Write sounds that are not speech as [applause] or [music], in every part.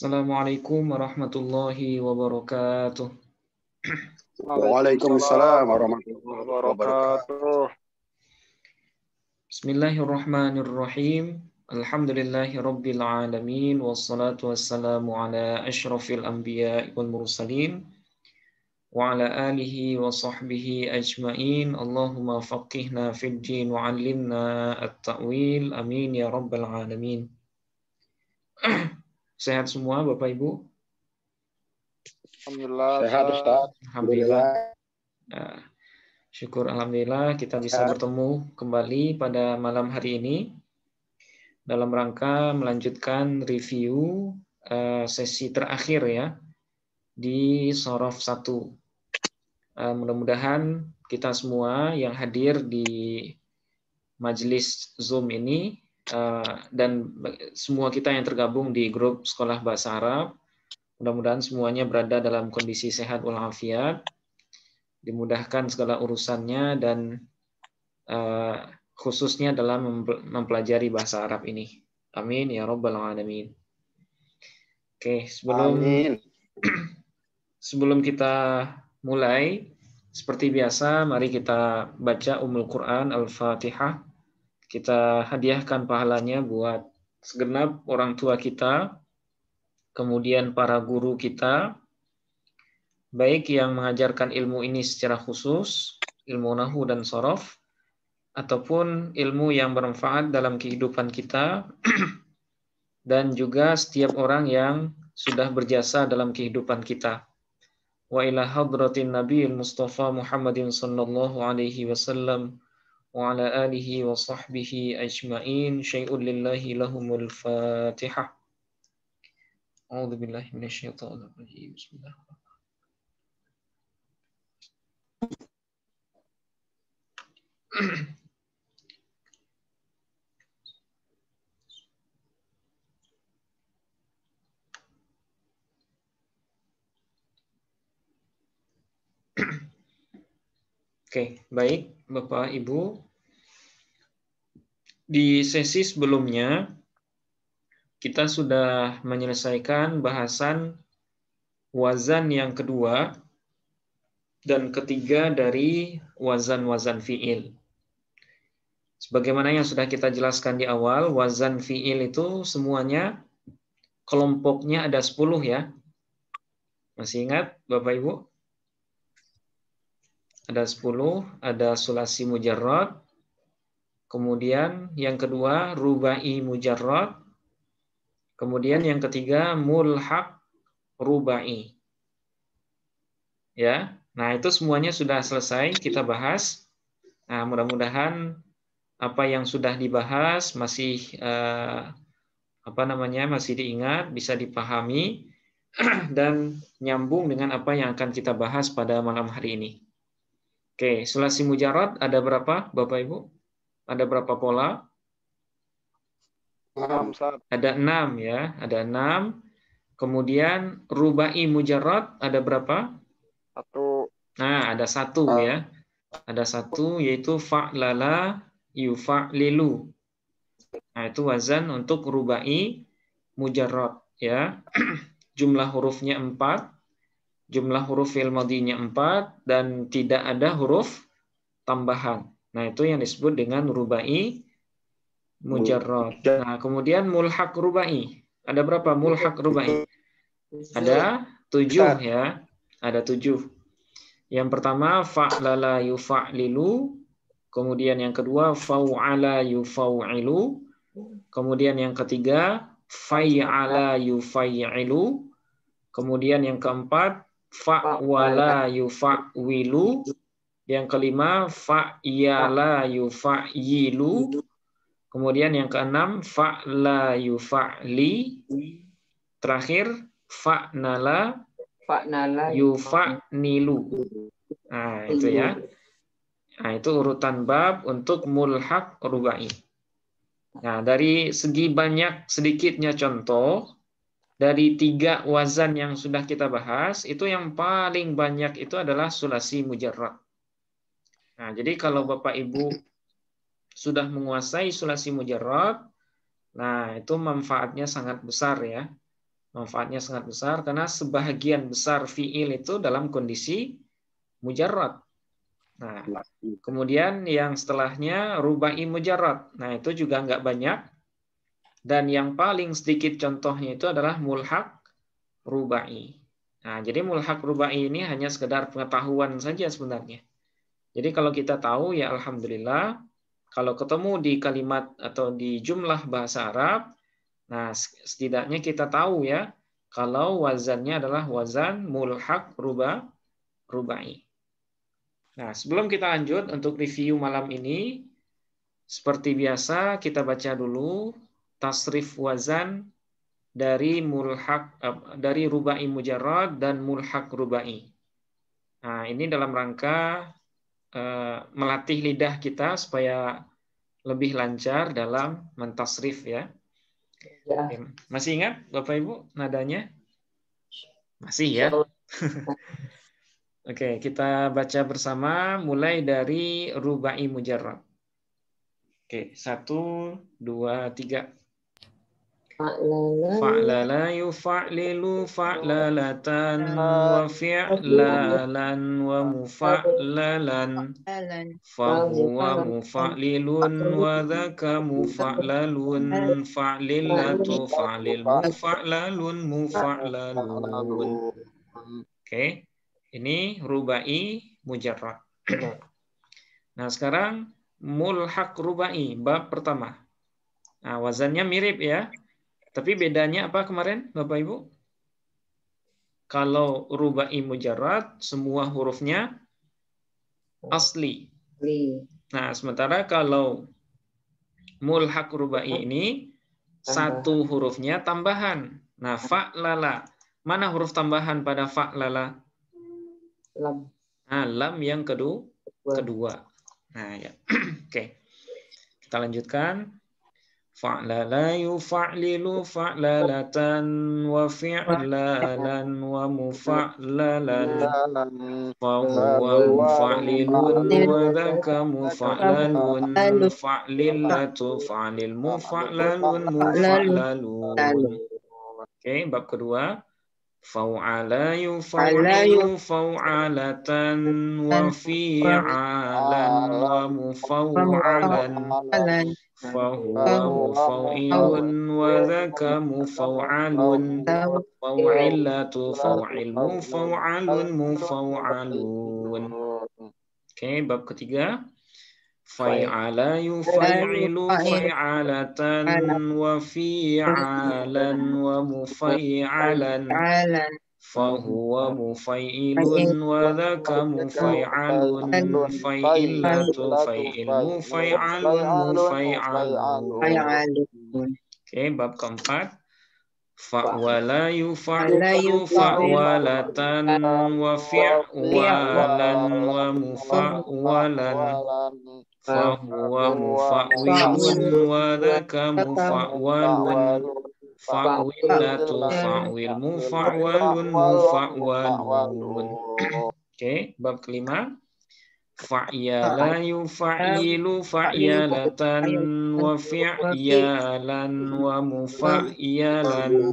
السلام عليكم ورحمة الله وبركاته وعليكم السلام ورحمة الله وبركاته بسم الله الرحمن الرحيم الحمد لله رب العالمين والصلاة والسلام على أشرف الأنبياء والمرسلين وعلى آله وصحبه أجمعين اللهم فقهنا في الدين وعلمنا التأويل أمين يا رب العالمين [clears throat] Sehat semua Bapak Ibu? Alhamdulillah. Sehat Ustaz. Alhamdulillah. Nah, syukur Alhamdulillah kita bisa Sehat. bertemu kembali pada malam hari ini dalam rangka melanjutkan review eh, sesi terakhir ya di Sorof 1. Eh, mudah-mudahan kita semua yang hadir di majelis Zoom ini Eh, dan semua kita yang tergabung di grup Sekolah Bahasa Arab. Mudah-mudahan semuanya berada dalam kondisi sehat walafiat, dimudahkan segala urusannya dan uh, khususnya dalam mempelajari bahasa Arab ini. Amin ya robbal alamin. Oke, sebelum Amin. [clears throat] sebelum kita mulai seperti biasa mari kita baca Ummul Quran Al-Fatihah kita hadiahkan pahalanya buat segenap orang tua kita, kemudian para guru kita, baik yang mengajarkan ilmu ini secara khusus, ilmu nahu dan sorof, ataupun ilmu yang bermanfaat dalam kehidupan kita, [clears throat] dan juga setiap orang yang sudah berjasa dalam kehidupan kita. Wa ila hadratin Nabi Mustafa Muhammadin sallallahu alaihi wasallam وعلى آله وصحبه أجمعين شيء لله لهم الفاتحة أعوذ بالله من الشيطان الرجيم بسم الله الرحمن الرحيم Oke, [coughs] okay, baik. Bapak Ibu, di sesi sebelumnya kita sudah menyelesaikan bahasan wazan yang kedua dan ketiga dari wazan-wazan fi'il. Sebagaimana yang sudah kita jelaskan di awal, wazan fi'il itu semuanya kelompoknya ada 10 ya. Masih ingat Bapak Ibu? Ada 10, ada sulasi mujarrad. Kemudian yang kedua rubai mujarrad. Kemudian yang ketiga mulhaq rubai. Ya. Nah, itu semuanya sudah selesai kita bahas. Nah, mudah-mudahan apa yang sudah dibahas masih eh, apa namanya masih diingat, bisa dipahami [clears throat] dan nyambung dengan apa yang akan kita bahas pada malam hari ini. Oke, selasi mujarad ada berapa, Bapak Ibu? Ada berapa pola? Enam. Ada enam ya, ada enam. Kemudian rubai mujarat ada berapa? Satu. Nah, ada satu ya. Ada satu yaitu fa'lala yufa'lilu. Nah, itu wazan untuk rubai mujarat ya. [clears throat] Jumlah hurufnya empat jumlah huruf fil madinya 4 dan tidak ada huruf tambahan. Nah, itu yang disebut dengan rubai mujarrad. Nah, kemudian mulhak rubai. Ada berapa mulhak rubai? Ada tujuh ya. Ada tujuh. Yang pertama fa'lala yufa'lilu. Kemudian yang kedua fa'ala yufa'ilu. Kemudian yang ketiga fa'ala yufailu. Kemudian yang keempat fa wala yufa wilu yang kelima fa yala yufa yilu kemudian yang keenam fa la yufa li terakhir fa nala fa nala yufa nilu nah itu ya nah itu urutan bab untuk mulhak rubai nah dari segi banyak sedikitnya contoh dari tiga wazan yang sudah kita bahas, itu yang paling banyak itu adalah sulasi mujarrad. Nah, jadi kalau Bapak Ibu sudah menguasai sulasi mujarrad, nah itu manfaatnya sangat besar ya. Manfaatnya sangat besar karena sebagian besar fiil itu dalam kondisi mujarrad. Nah, iya. kemudian yang setelahnya rubai mujarrad. Nah, itu juga nggak banyak dan yang paling sedikit contohnya itu adalah mulhak rubai. Nah, jadi mulhak rubai ini hanya sekedar pengetahuan saja sebenarnya. Jadi kalau kita tahu ya alhamdulillah, kalau ketemu di kalimat atau di jumlah bahasa Arab, nah setidaknya kita tahu ya kalau wazannya adalah wazan mulhak ruba rubai. Nah, sebelum kita lanjut untuk review malam ini, seperti biasa kita baca dulu tasrif wazan dari mulhak eh, dari rubai mujarrad dan mulhak rubai. Nah, ini dalam rangka eh, melatih lidah kita supaya lebih lancar dalam mentasrif ya. ya. Masih ingat Bapak Ibu nadanya? Masih ya. [laughs] Oke, kita baca bersama mulai dari rubai mujarrad. Oke, satu, dua, tiga. Fa'lala yufa'lilu fa'lalatan wa fi'lalan wa mufa'lalan fahuwa mufa'lilun wa dhaka mufa'lalun fa'lilatu fa'lil mufa'lalun mufa'lalun Oke, okay. ini rubai mujarrad. nah, sekarang mulhaq rubai bab pertama. Nah, wazannya mirip ya. Tapi bedanya apa kemarin, Bapak Ibu? Kalau rubai mujarad, semua hurufnya asli. Nah, sementara kalau mulhak rubai ini satu hurufnya tambahan. Nah, fa'lala. Mana huruf tambahan pada fa'lala? Lam. Nah, lam yang kedua. kedua. Nah, ya. [clears throat] Oke. Okay. Kita lanjutkan. Fa'lalayu fa'lilu fa'lalatan wa fi'lalan wa mufa'lalan Fa'huwa mufa'lilun wa dhaka mufa'lalun Fa'lilatu fa'lil mufa'lalun mufa'lalun Oke, okay, bab kedua. يفعل يفوعل فوعلة عالا ومفوعلا فهو مفوئل وذاك مفوعل فوعلة فوعل مفوعل مفوعلون Okay, باب ketiga. فيعل يفعل فيعلة وفيعلا ومفيعلا فهو مفيل وذاك مفيعل مفيلة فيل مفيعل مفيعل Oke, okay, bab keempat Fa'wala yufa'u fa'walatan wa fi'walan wa mufa'walan فهو مفعول ولك مفعول فعولة فعول مفعول مفعولون Oke, bab kelima. Fa'yala yufa'yilu fa'yalatan wa fi'yalan wa mufa'yalan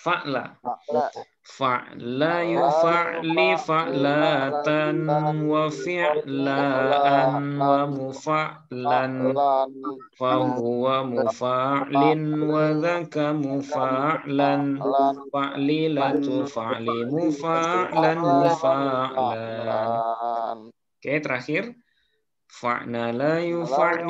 fa'la fa'la yufa'li fa'latan wa fi'laan wa mufa'lan fa huwa mufa'lin wa dhaka mufa'lan fa'lilatu fa'li mufa'lan mufa'lan oke okay, terakhir fa'na la yufa'li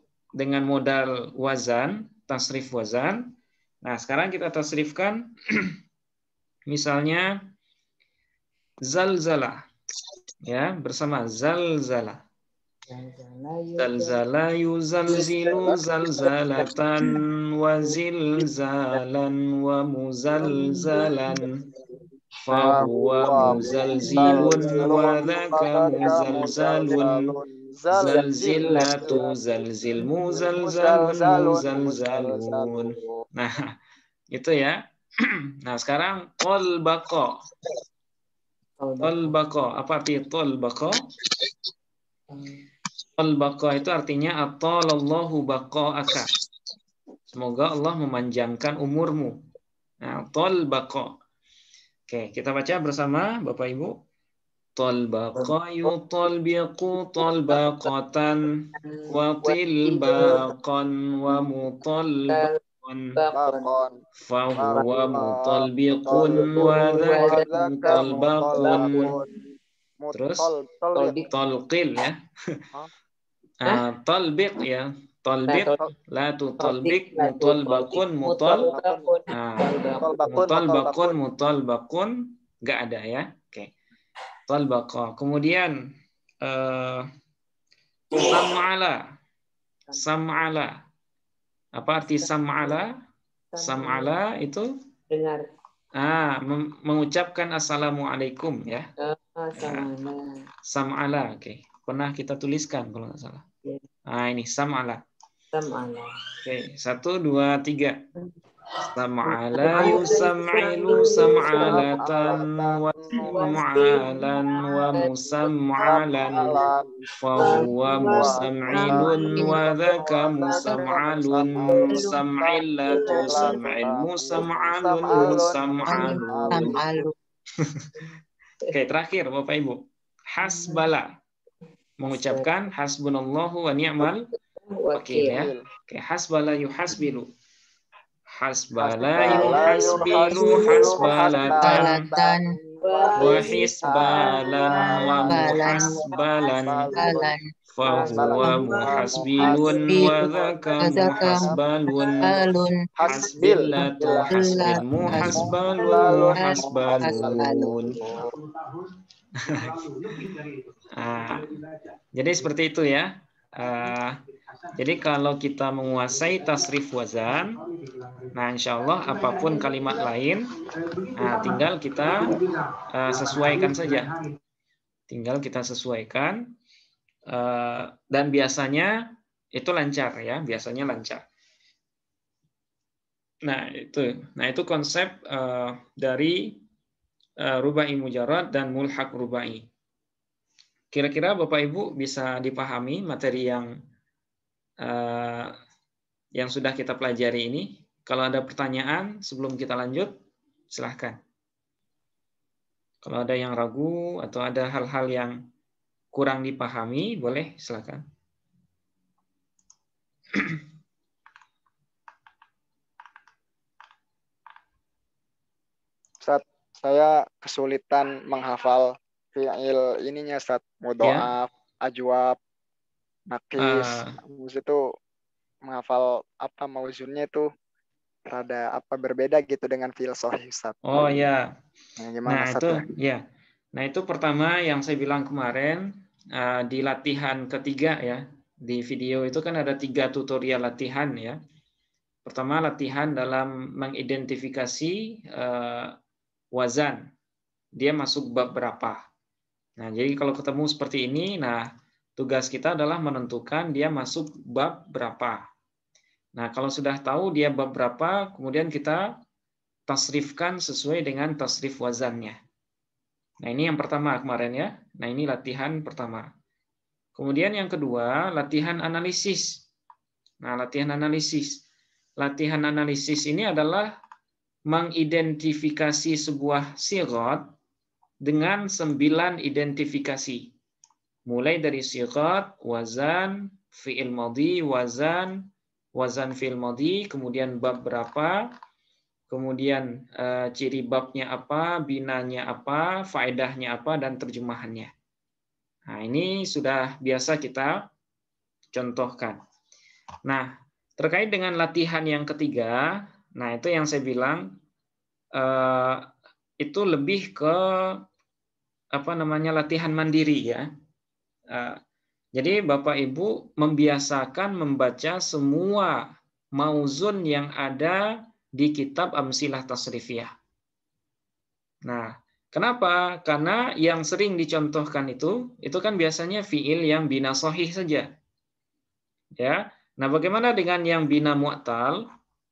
dengan modal wazan, tasrif wazan. Nah, sekarang kita tasrifkan [clears throat] misalnya zalzala ya bersama zalzala zalzala yuzalzilu zalzalatan wa zilzalan wa muzalzalan Fahuwa muzalzilun wa dhaka muzalzalun Zalzilatu zalzilmu zalzalun zalzalun. Nah, [laughs] itu ya. [clears throat] Nah, sekarang tol bako. Tol bako. Apa arti tol bako? Tol bako itu artinya atalallahu bako aka. Semoga Allah memanjangkan umurmu. Nah, tol bako. Oke, kita baca bersama Bapak Ibu. طلبق يطلبق طلبقة وطلباقا ومطلبقا فهو مطلبق وذاك مطلبق terus talqil ya uh, tolbik ya Talbiq la tu talbiq mutalbaqun bakun mutol mutalbaqun mutol bakun ada ya Asal baqa. Kemudian uh, sam'ala. Sam'ala. Apa arti sam'ala? Sam'ala itu dengar. Ah, mengucapkan assalamualaikum ya. Uh, sam'ala. Sam'ala, oke. Okay. Pernah kita tuliskan kalau nggak salah. Nah, ini sam'ala. Sam'ala. Oke, okay. satu, dua, tiga. سمعلا يسمعل سمعلة ومسمعلا مسمعل وذاك مسمعل سمعل مسمعل [laughs] مسمعل Oke, terakhir Bapak Ibu. Hasbala. Mengucapkan hasbunallahu wa ni'mal wakil ya. Oke, hasbala yuhasbilu Hasbala hasbalatan wa muhasbalan muhasbilun muhasbalun hasbilatu muhasbalun jadi seperti itu ya. Uh, jadi kalau kita menguasai tasrif wazan, nah insya Allah apapun kalimat lain, nah tinggal kita uh, sesuaikan saja. Tinggal kita sesuaikan uh, dan biasanya itu lancar ya, biasanya lancar. Nah itu, nah itu konsep uh, dari uh, rubai mujarad dan mulhak rubai. Kira-kira Bapak Ibu bisa dipahami materi yang Eh, yang sudah kita pelajari ini. Kalau ada pertanyaan sebelum kita lanjut, silahkan. Kalau ada yang ragu atau ada hal-hal yang kurang dipahami, boleh silahkan. Saat saya kesulitan menghafal fi'il ininya saat mudoaf, ya. ajwab, Nakis. Uh. itu menghafal apa mauzunnya itu rada apa berbeda gitu dengan filsafat Ustaz. Oh iya. Nah, gimana, nah itu ya. Iya. Nah, itu pertama yang saya bilang kemarin uh, di latihan ketiga ya. Di video itu kan ada tiga tutorial latihan ya. Pertama latihan dalam mengidentifikasi uh, wazan. Dia masuk bab berapa. Nah, jadi kalau ketemu seperti ini, nah Tugas kita adalah menentukan dia masuk bab berapa. Nah, kalau sudah tahu dia bab berapa, kemudian kita tasrifkan sesuai dengan tasrif wazannya. Nah, ini yang pertama kemarin ya. Nah, ini latihan pertama. Kemudian yang kedua, latihan analisis. Nah, latihan analisis. Latihan analisis ini adalah mengidentifikasi sebuah sirot dengan sembilan identifikasi mulai dari sigat wazan, fi'il madhi, wazan, wazan fi'il madhi, kemudian bab berapa, kemudian uh, ciri babnya apa, binanya apa, faedahnya apa, dan terjemahannya. Nah, ini sudah biasa kita contohkan. Nah, terkait dengan latihan yang ketiga, nah itu yang saya bilang uh, itu lebih ke apa namanya latihan mandiri ya Eh, jadi Bapak Ibu membiasakan membaca semua mauzun yang ada di kitab Amsilah Tasrifiyah. Nah, kenapa? Karena yang sering dicontohkan itu, itu kan biasanya fiil yang bina sahih saja. Ya. Nah, bagaimana dengan yang bina mu'tal?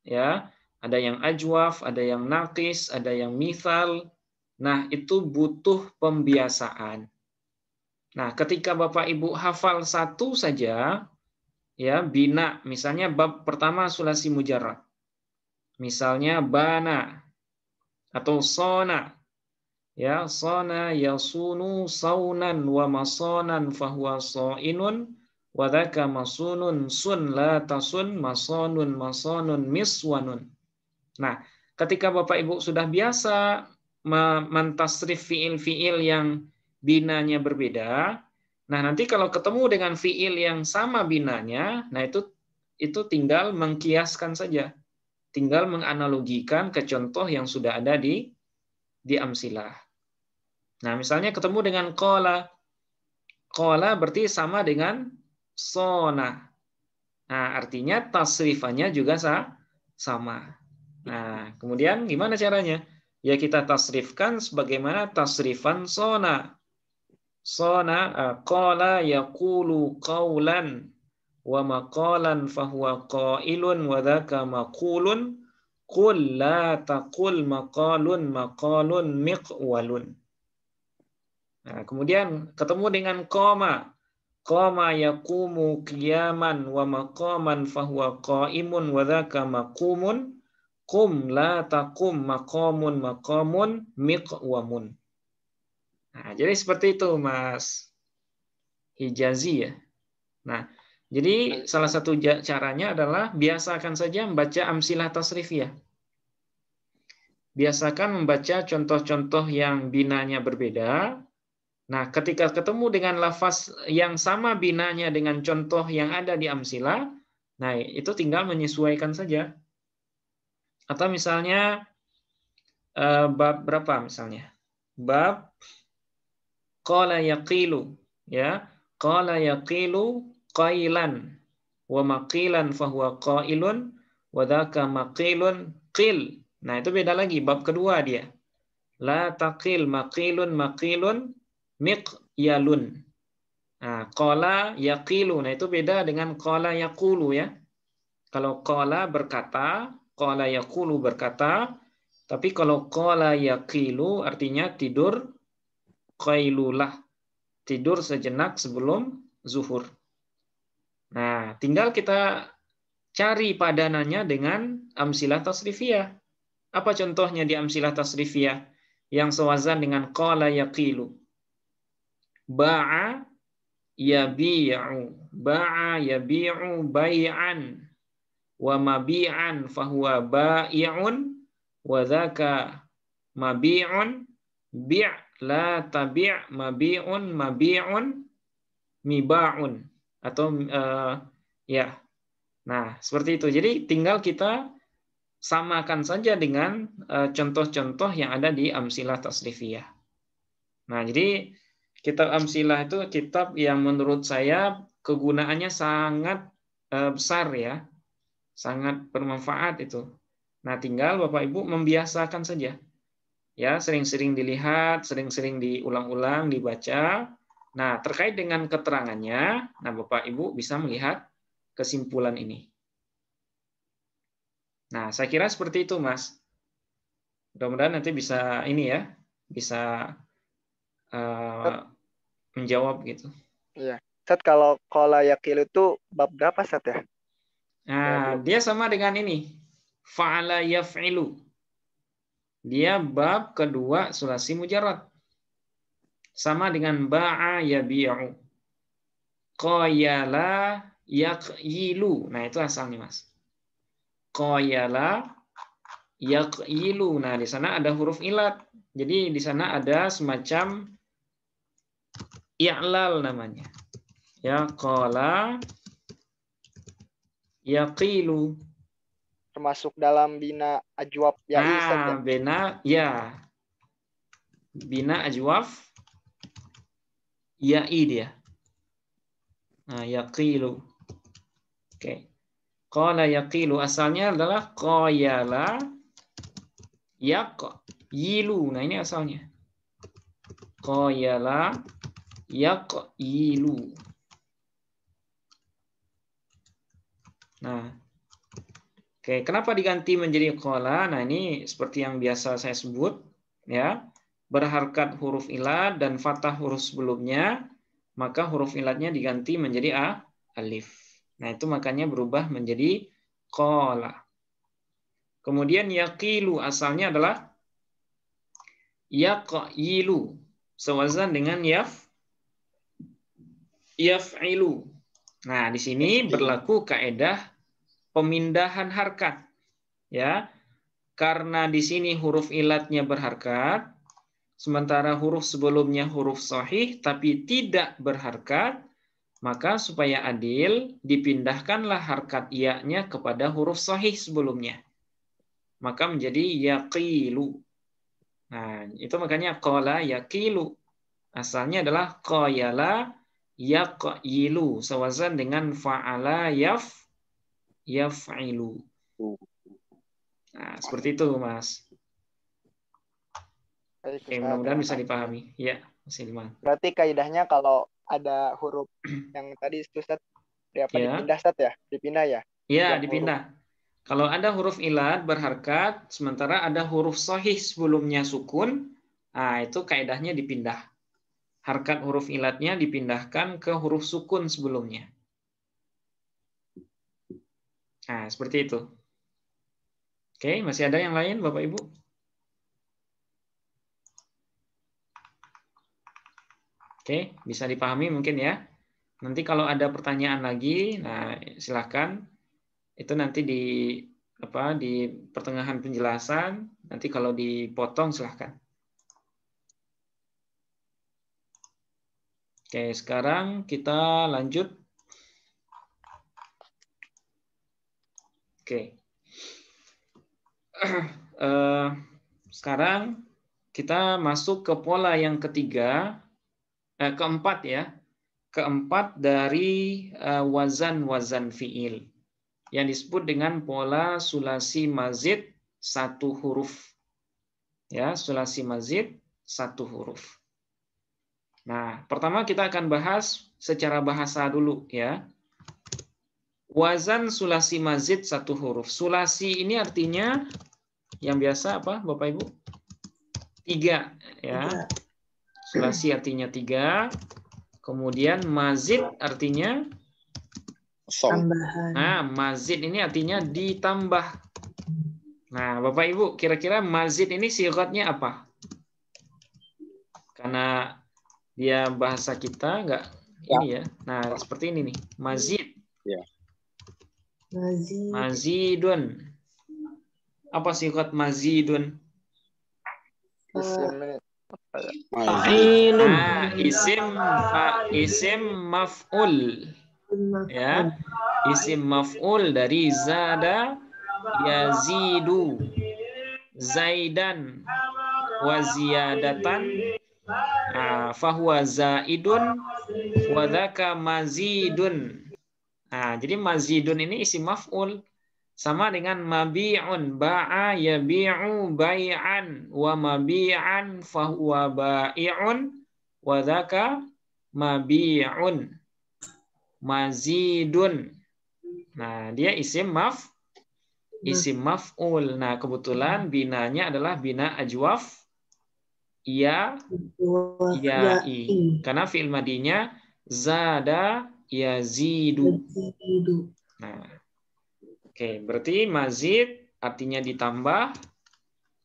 Ya, ada yang ajwaf, ada yang naqis, ada yang misal. Nah, itu butuh pembiasaan. Nah, ketika Bapak Ibu hafal satu saja, ya bina, misalnya bab pertama sulasi mujarab, Misalnya bana atau sona. Ya, sona ya sunu saunan wa masonan fahuwa soinun wa masunun sun la tasun masonun masonun miswanun. Nah, ketika Bapak Ibu sudah biasa mentasrif fiil-fiil yang binanya berbeda. Nah, nanti kalau ketemu dengan fiil yang sama binanya, nah itu itu tinggal mengkiaskan saja. Tinggal menganalogikan ke contoh yang sudah ada di di amsilah. Nah, misalnya ketemu dengan kola. Kola berarti sama dengan sona. Nah, artinya tasrifannya juga sama. Nah, kemudian gimana caranya? Ya kita tasrifkan sebagaimana tasrifan sona. Sona eh, qala yaqulu qawlan wa maqalan fahuwa qailun wa dhaka maqulun qul la taqul maqalun maqalun miqwalun. Nah, kemudian ketemu dengan koma. Koma yakumu qiyaman wa maqaman fahuwa qaimun wa dhaka maqumun. Qum la taqum maqamun maqamun miqwamun. Nah, jadi seperti itu Mas Hijazi ya. Nah, jadi salah satu caranya adalah biasakan saja membaca amsilah tasrif ya. Biasakan membaca contoh-contoh yang binanya berbeda. Nah, ketika ketemu dengan lafaz yang sama binanya dengan contoh yang ada di amsilah, nah itu tinggal menyesuaikan saja. Atau misalnya eh, bab berapa misalnya? Bab Qala yaqilu ya. Qala yaqilu qailan wa maqilan fahuwa qailun wa dzaka maqilun qil. Nah, itu beda lagi bab kedua dia. La taqil maqilun maqilun yalun Nah, qala yaqilu. Nah, itu beda dengan qala yaqulu ya. Kalau qala berkata, qala yaqulu berkata, tapi kalau qala yaqilu artinya tidur qailulah, tidur sejenak sebelum zuhur. Nah, tinggal kita cari padanannya dengan amsilah tasrifiyah. Apa contohnya di amsilah tasrifiyah yang sewazan dengan qala yaqilu? Ba'a yabi'u. Ba'a yabi'u bay'an wa mabi'an fahuwa ba'i'un wa dzaka mabi'un bi' la tabi' mabi'un mabi'un miba'un atau uh, ya. Nah, seperti itu. Jadi tinggal kita samakan saja dengan eh, contoh-contoh yang ada di amsilah tasrifiyah. Nah, jadi kitab amsilah itu kitab yang menurut saya kegunaannya sangat eh, besar ya. Sangat bermanfaat itu. Nah, tinggal Bapak Ibu membiasakan saja ya sering-sering dilihat, sering-sering diulang-ulang, dibaca. Nah, terkait dengan keterangannya, nah Bapak Ibu bisa melihat kesimpulan ini. Nah, saya kira seperti itu, Mas. Mudah-mudahan nanti bisa ini ya, bisa uh, menjawab gitu. Iya. Set kalau kola yakil itu bab berapa set ya? Nah, dia sama dengan ini. Fa'ala yaf'ilu. Dia bab kedua sulasi mujarad. Sama dengan ba'a yabi'u. qayala yak'ilu. Nah, itu asalnya, Mas. qayala yak'ilu. Nah, di sana ada huruf ilat. Jadi di sana ada semacam i'lal namanya. Ya qala yaqilu termasuk dalam bina ajwab ya, ah, ya? bina ya bina ajwab ya i dia nah yaqilu oke okay. qala yaqilu asalnya adalah qayala yaq yilu nah ini asalnya qayala yaq yilu nah Oke, kenapa diganti menjadi kola? Nah, ini seperti yang biasa saya sebut, ya. Berharkat huruf ilat dan fathah huruf sebelumnya, maka huruf ilatnya diganti menjadi a, alif. Nah, itu makanya berubah menjadi kola. Kemudian yakilu asalnya adalah yaqailu sewazan dengan yaf yaf'ilu. Nah, di sini berlaku kaedah pemindahan harkat. Ya. Karena di sini huruf ilatnya berharkat, sementara huruf sebelumnya huruf sahih tapi tidak berharkat, maka supaya adil dipindahkanlah harkat ianya kepada huruf sahih sebelumnya. Maka menjadi yaqilu. Nah, itu makanya qala yaqilu. Asalnya adalah qayala yaqilu sewazan dengan fa'ala yaf yaf'ilu. Nah, seperti itu, Mas. Oke, mudah-mudahan bisa dipahami. Ya, Mas Hilman. Berarti kaidahnya kalau ada huruf [clears throat] yang tadi susah apa ya. dipindah Sat, ya? Dipindah ya? Iya, dipindah. Kalau ada huruf ilat berharkat, sementara ada huruf sohih sebelumnya sukun, nah itu kaidahnya dipindah. Harkat huruf ilatnya dipindahkan ke huruf sukun sebelumnya. Nah, seperti itu. Oke, masih ada yang lain Bapak Ibu? Oke, bisa dipahami mungkin ya. Nanti kalau ada pertanyaan lagi, nah silahkan itu nanti di apa di pertengahan penjelasan nanti kalau dipotong silahkan. Oke, sekarang kita lanjut Oke. Okay. [clears throat] Uh, eh, sekarang kita masuk ke pola yang ketiga, uh, keempat ya, keempat dari eh, wazan-wazan fiil yang disebut dengan pola sulasi mazid satu huruf. Ya, sulasi mazid satu huruf. Nah, pertama kita akan bahas secara bahasa dulu ya. Wazan sulasi mazid satu huruf. Sulasi ini artinya yang biasa apa Bapak Ibu? Tiga ya. Sulasi artinya tiga. Kemudian mazid artinya tambahan. Nah, mazid ini artinya ditambah. Nah, Bapak Ibu, kira-kira mazid ini sifatnya apa? Karena dia bahasa kita nggak ya. ini ya. Nah, seperti ini nih, mazid. Ya. Mazidun. Apa sifat mazidun? Ya. Fa'ilun. isim fa, isim maf'ul. Ya. Isim maf'ul dari zada yazidu. Zaidan wa ziyadatan ah, fahuwa zaidun wadaka mazidun Nah, jadi mazidun ini isi maf'ul sama dengan mabi'un ba'a yabi'u bai'an wa mabi'an fahuwa ba'i'un wa dzaka mabi'un mazidun. Nah, dia isim maf isim hmm. maf'ul. Nah, kebetulan binanya adalah bina ajwaf ya ya, ya i. Karena fi'il madinya zada yazidu. zidu. Nah. Oke, berarti mazid artinya ditambah.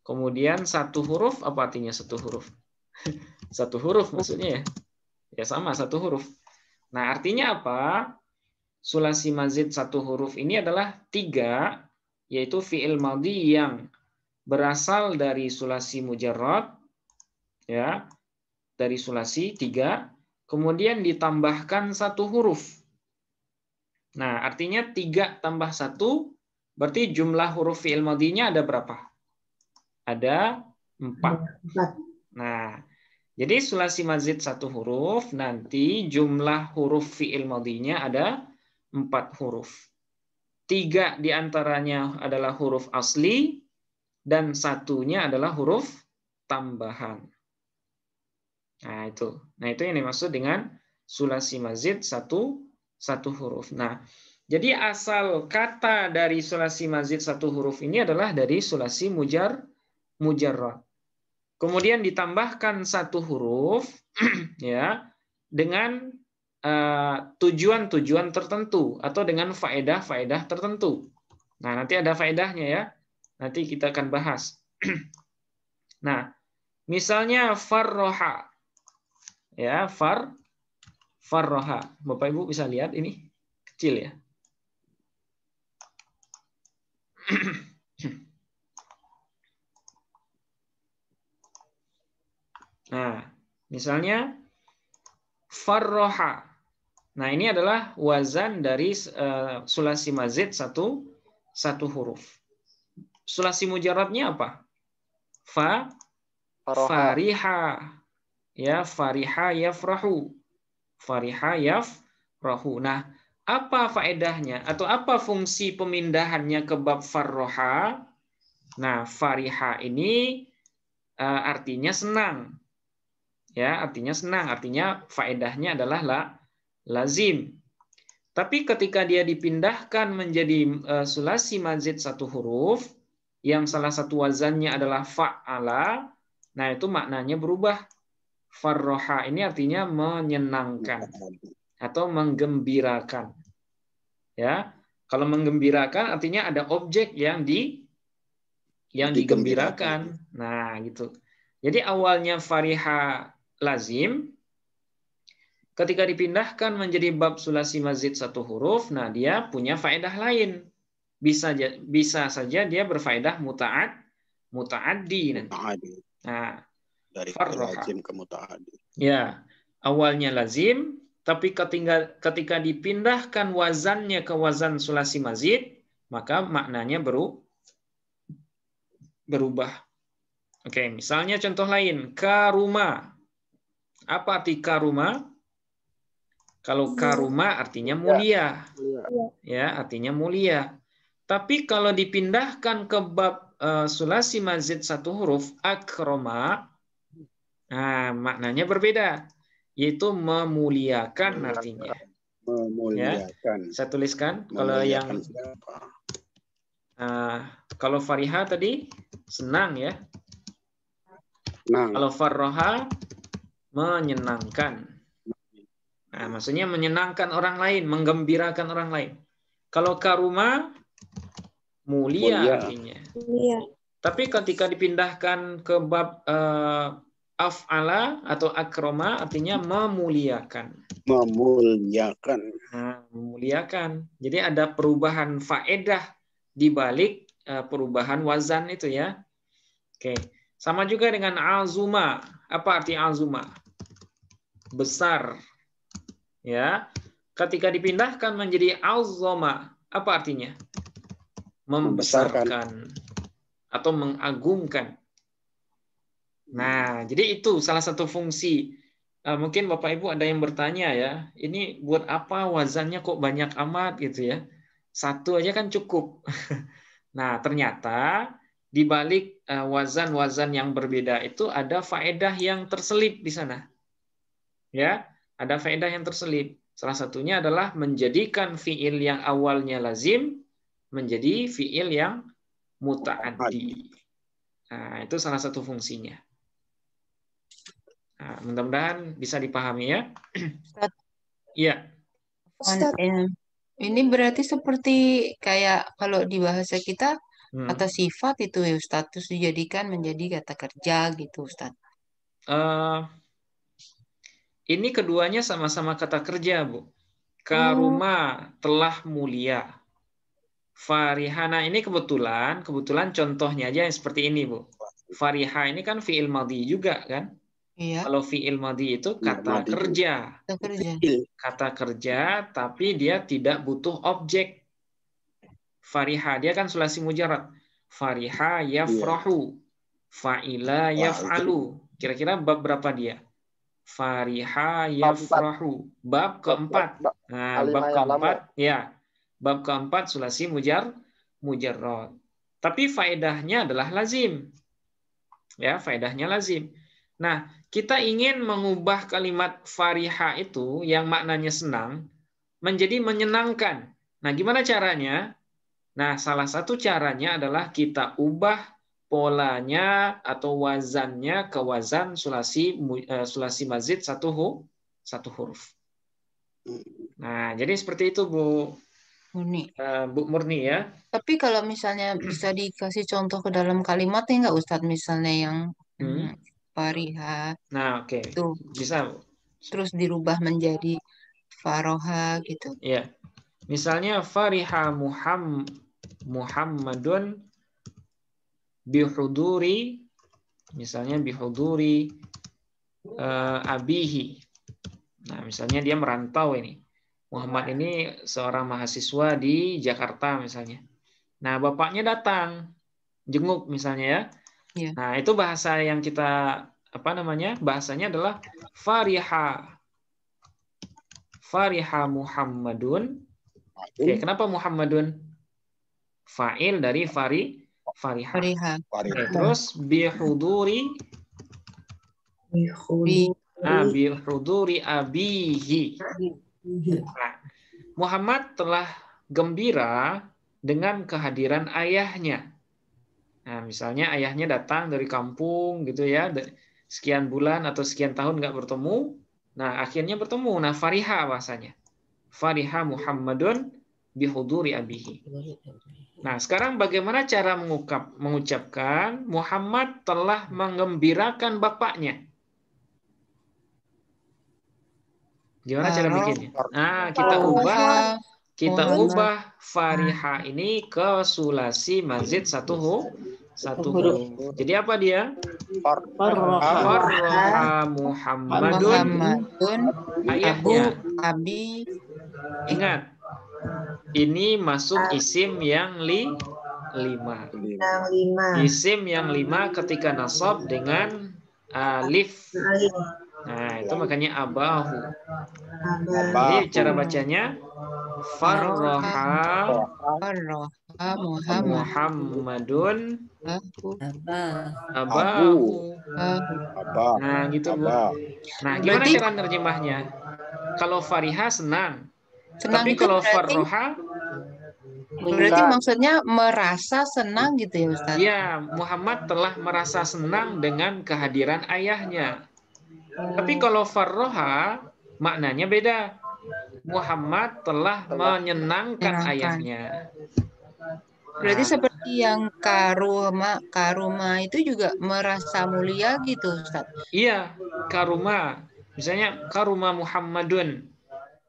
Kemudian satu huruf apa artinya satu huruf? [laughs] satu huruf maksudnya ya. Ya sama satu huruf. Nah, artinya apa? Sulasi mazid satu huruf ini adalah tiga, yaitu fi'il maldi yang berasal dari sulasi mujarrad ya dari sulasi tiga kemudian ditambahkan satu huruf. Nah, artinya tiga tambah satu berarti jumlah huruf fi'il madinya ada berapa? Ada empat. Nah, jadi sulasi mazid satu huruf, nanti jumlah huruf fi'il madinya ada empat huruf. Tiga diantaranya adalah huruf asli, dan satunya adalah huruf tambahan. Nah, itu. Nah, itu yang dimaksud dengan sulasi mazid satu satu huruf. Nah, jadi asal kata dari sulasi mazid satu huruf ini adalah dari sulasi mujar mujarrah. Kemudian ditambahkan satu huruf [clears throat] ya dengan eh, tujuan-tujuan uh, tertentu atau dengan faedah-faedah tertentu. Nah, nanti ada faedahnya ya. Nanti kita akan bahas. [clears throat] nah, misalnya farroha ya far roha. Bapak Ibu bisa lihat ini kecil ya. [clears throat] Nah, misalnya far roha. Nah, ini adalah wazan dari uh, sulasi mazid satu satu huruf. Sulasi mujarabnya apa? Fa fariha. Ya, fariha yafrahu. Fariha yafrahu. Nah, apa faedahnya atau apa fungsi pemindahannya ke bab farroha? Nah, fariha ini uh, artinya senang. Ya, artinya senang. Artinya faedahnya adalah la, lazim. Tapi ketika dia dipindahkan menjadi uh, sulasi mazid satu huruf, yang salah satu wazannya adalah fa'ala, nah itu maknanya berubah. Farroha ini artinya menyenangkan atau menggembirakan. Ya, kalau menggembirakan artinya ada objek yang di yang digembirakan. Nah, gitu. Jadi awalnya fariha lazim ketika dipindahkan menjadi bab sulasi mazid satu huruf, nah dia punya faedah lain. Bisa bisa saja dia berfaedah mutaat mutaaddi nanti. Nah, dari lazim ke mutaaddi. Ya, awalnya lazim, tapi ketika ketika dipindahkan wazannya ke wazan sulasi mazid, maka maknanya beru, berubah. Oke, misalnya contoh lain, karuma. Apa arti karuma? Kalau karuma artinya mulia. Ya, artinya mulia. Tapi kalau dipindahkan ke bab uh, sulasi mazid satu huruf akroma Nah, maknanya berbeda, yaitu memuliakan artinya. Memuliakan. Ya. Saya tuliskan memuliakan kalau yang Uh, kalau Fariha tadi senang ya. Senang. Kalau Farroha menyenangkan. Nah, maksudnya menyenangkan orang lain, menggembirakan orang lain. Kalau karuma mulia, mulia. artinya. Mulia. Tapi ketika dipindahkan ke bab uh, af'ala atau akroma artinya memuliakan. Memuliakan. Nah, memuliakan. Jadi ada perubahan faedah di balik eh, perubahan wazan itu ya. Oke. Sama juga dengan azuma. Apa arti azuma? Besar. Ya. Ketika dipindahkan menjadi azoma, apa artinya? Membesarkan, Membesarkan. atau mengagumkan. Nah, jadi itu salah satu fungsi. Eh, mungkin Bapak Ibu ada yang bertanya ya, ini buat apa wazannya kok banyak amat gitu ya? Satu aja kan cukup. [laughs] Nah, ternyata di balik eh, wazan-wazan yang berbeda itu ada faedah yang terselip di sana. Ya, ada faedah yang terselip. Salah satunya adalah menjadikan fiil yang awalnya lazim menjadi fiil yang mutaaddi. Nah, itu salah satu fungsinya. Nah, mudah-mudahan bisa dipahami ya. Iya. iya. Ini berarti seperti kayak kalau di bahasa kita hmm. atau sifat itu ya status dijadikan menjadi kata kerja gitu Ustaz. Uh, eh, ini keduanya sama-sama kata kerja Bu. Karuma oh. hmm. telah mulia. Farihana ini kebetulan kebetulan contohnya aja yang seperti ini Bu. Fariha ini kan fiil madhi juga kan? Iya. Kalau fiil madi itu iya, kata ya, kerja. kerja. Kata kerja tapi dia tidak butuh objek. Fariha dia kan sulasi mujarad. Fariha iya. yafrahu. Fa'ila yaf'alu. Kira-kira bab berapa dia? Fariha yafrahu. Bab keempat. Nah, bab keempat ya. Bab keempat sulasi mujar mujarad. Tapi faedahnya adalah lazim. Ya, faedahnya lazim Nah, kita ingin mengubah kalimat fariha itu yang maknanya senang menjadi menyenangkan. Nah, gimana caranya? Nah, salah satu caranya adalah kita ubah polanya atau wazannya ke wazan sulasi eh, sulasi mazid satu hu, satu huruf. Nah, jadi seperti itu Bu Murni. Uh, Bu Murni ya. Tapi kalau misalnya bisa dikasih contoh ke dalam kalimatnya nggak Ustadz misalnya yang hmm. hmm fariha. Nah, oke. Okay. Itu bisa. Terus dirubah menjadi faroha gitu. Iya. Misalnya fariha Muhammad Muhammadun bihuduri misalnya bihuduri uh, abihi. Nah, misalnya dia merantau ini. Muhammad ini seorang mahasiswa di Jakarta misalnya. Nah, bapaknya datang jenguk misalnya ya. Yeah. Nah, itu bahasa yang kita apa namanya? Bahasanya adalah fariha. Fariha Muhammadun. Oke, okay, kenapa Muhammadun? Fa'il dari fari fariha. fariha. fariha. Okay, nah, terus bihuduri bihuduri nah, bihuduri abihi. Nah, Muhammad telah gembira dengan kehadiran ayahnya. Nah, misalnya ayahnya datang dari kampung gitu ya, sekian bulan atau sekian tahun nggak bertemu. Nah, akhirnya bertemu. Nah, Fariha bahasanya. Fariha Muhammadun bihuduri abihi. Nah, sekarang bagaimana cara mengungkap, mengucapkan Muhammad telah mengembirakan bapaknya? Gimana cara bikinnya? Nah, kita ubah kita ubah fariha ah. ini ke sulasi mazid satu hu satu huruf. Jadi apa dia? Farroha Muhammadun, Muhammadun ayahnya. Abi. Ingat, ini masuk ah. isim yang li lima. Isim yang lima ketika nasab dengan alif. Nah, itu makanya abahu. abahu. Jadi cara bacanya Farroha Farroha Muhammadun Aba, Abahu Abah. Nah gitu Bu. Nah gimana Berarti... cara nerjemahnya? Kalau Fariha senang. senang Tapi kalau Farroha Berarti maksudnya merasa senang gitu ya Ustaz? Iya, Muhammad telah merasa senang dengan kehadiran ayahnya. Tapi oh. kalau farroha maknanya beda. Nah, Muhammad telah menyenangkan ayahnya. Berarti seperti yang Karuma, Karuma itu juga merasa mulia gitu, Ustaz. Iya, Karuma. Misalnya Karuma Muhammadun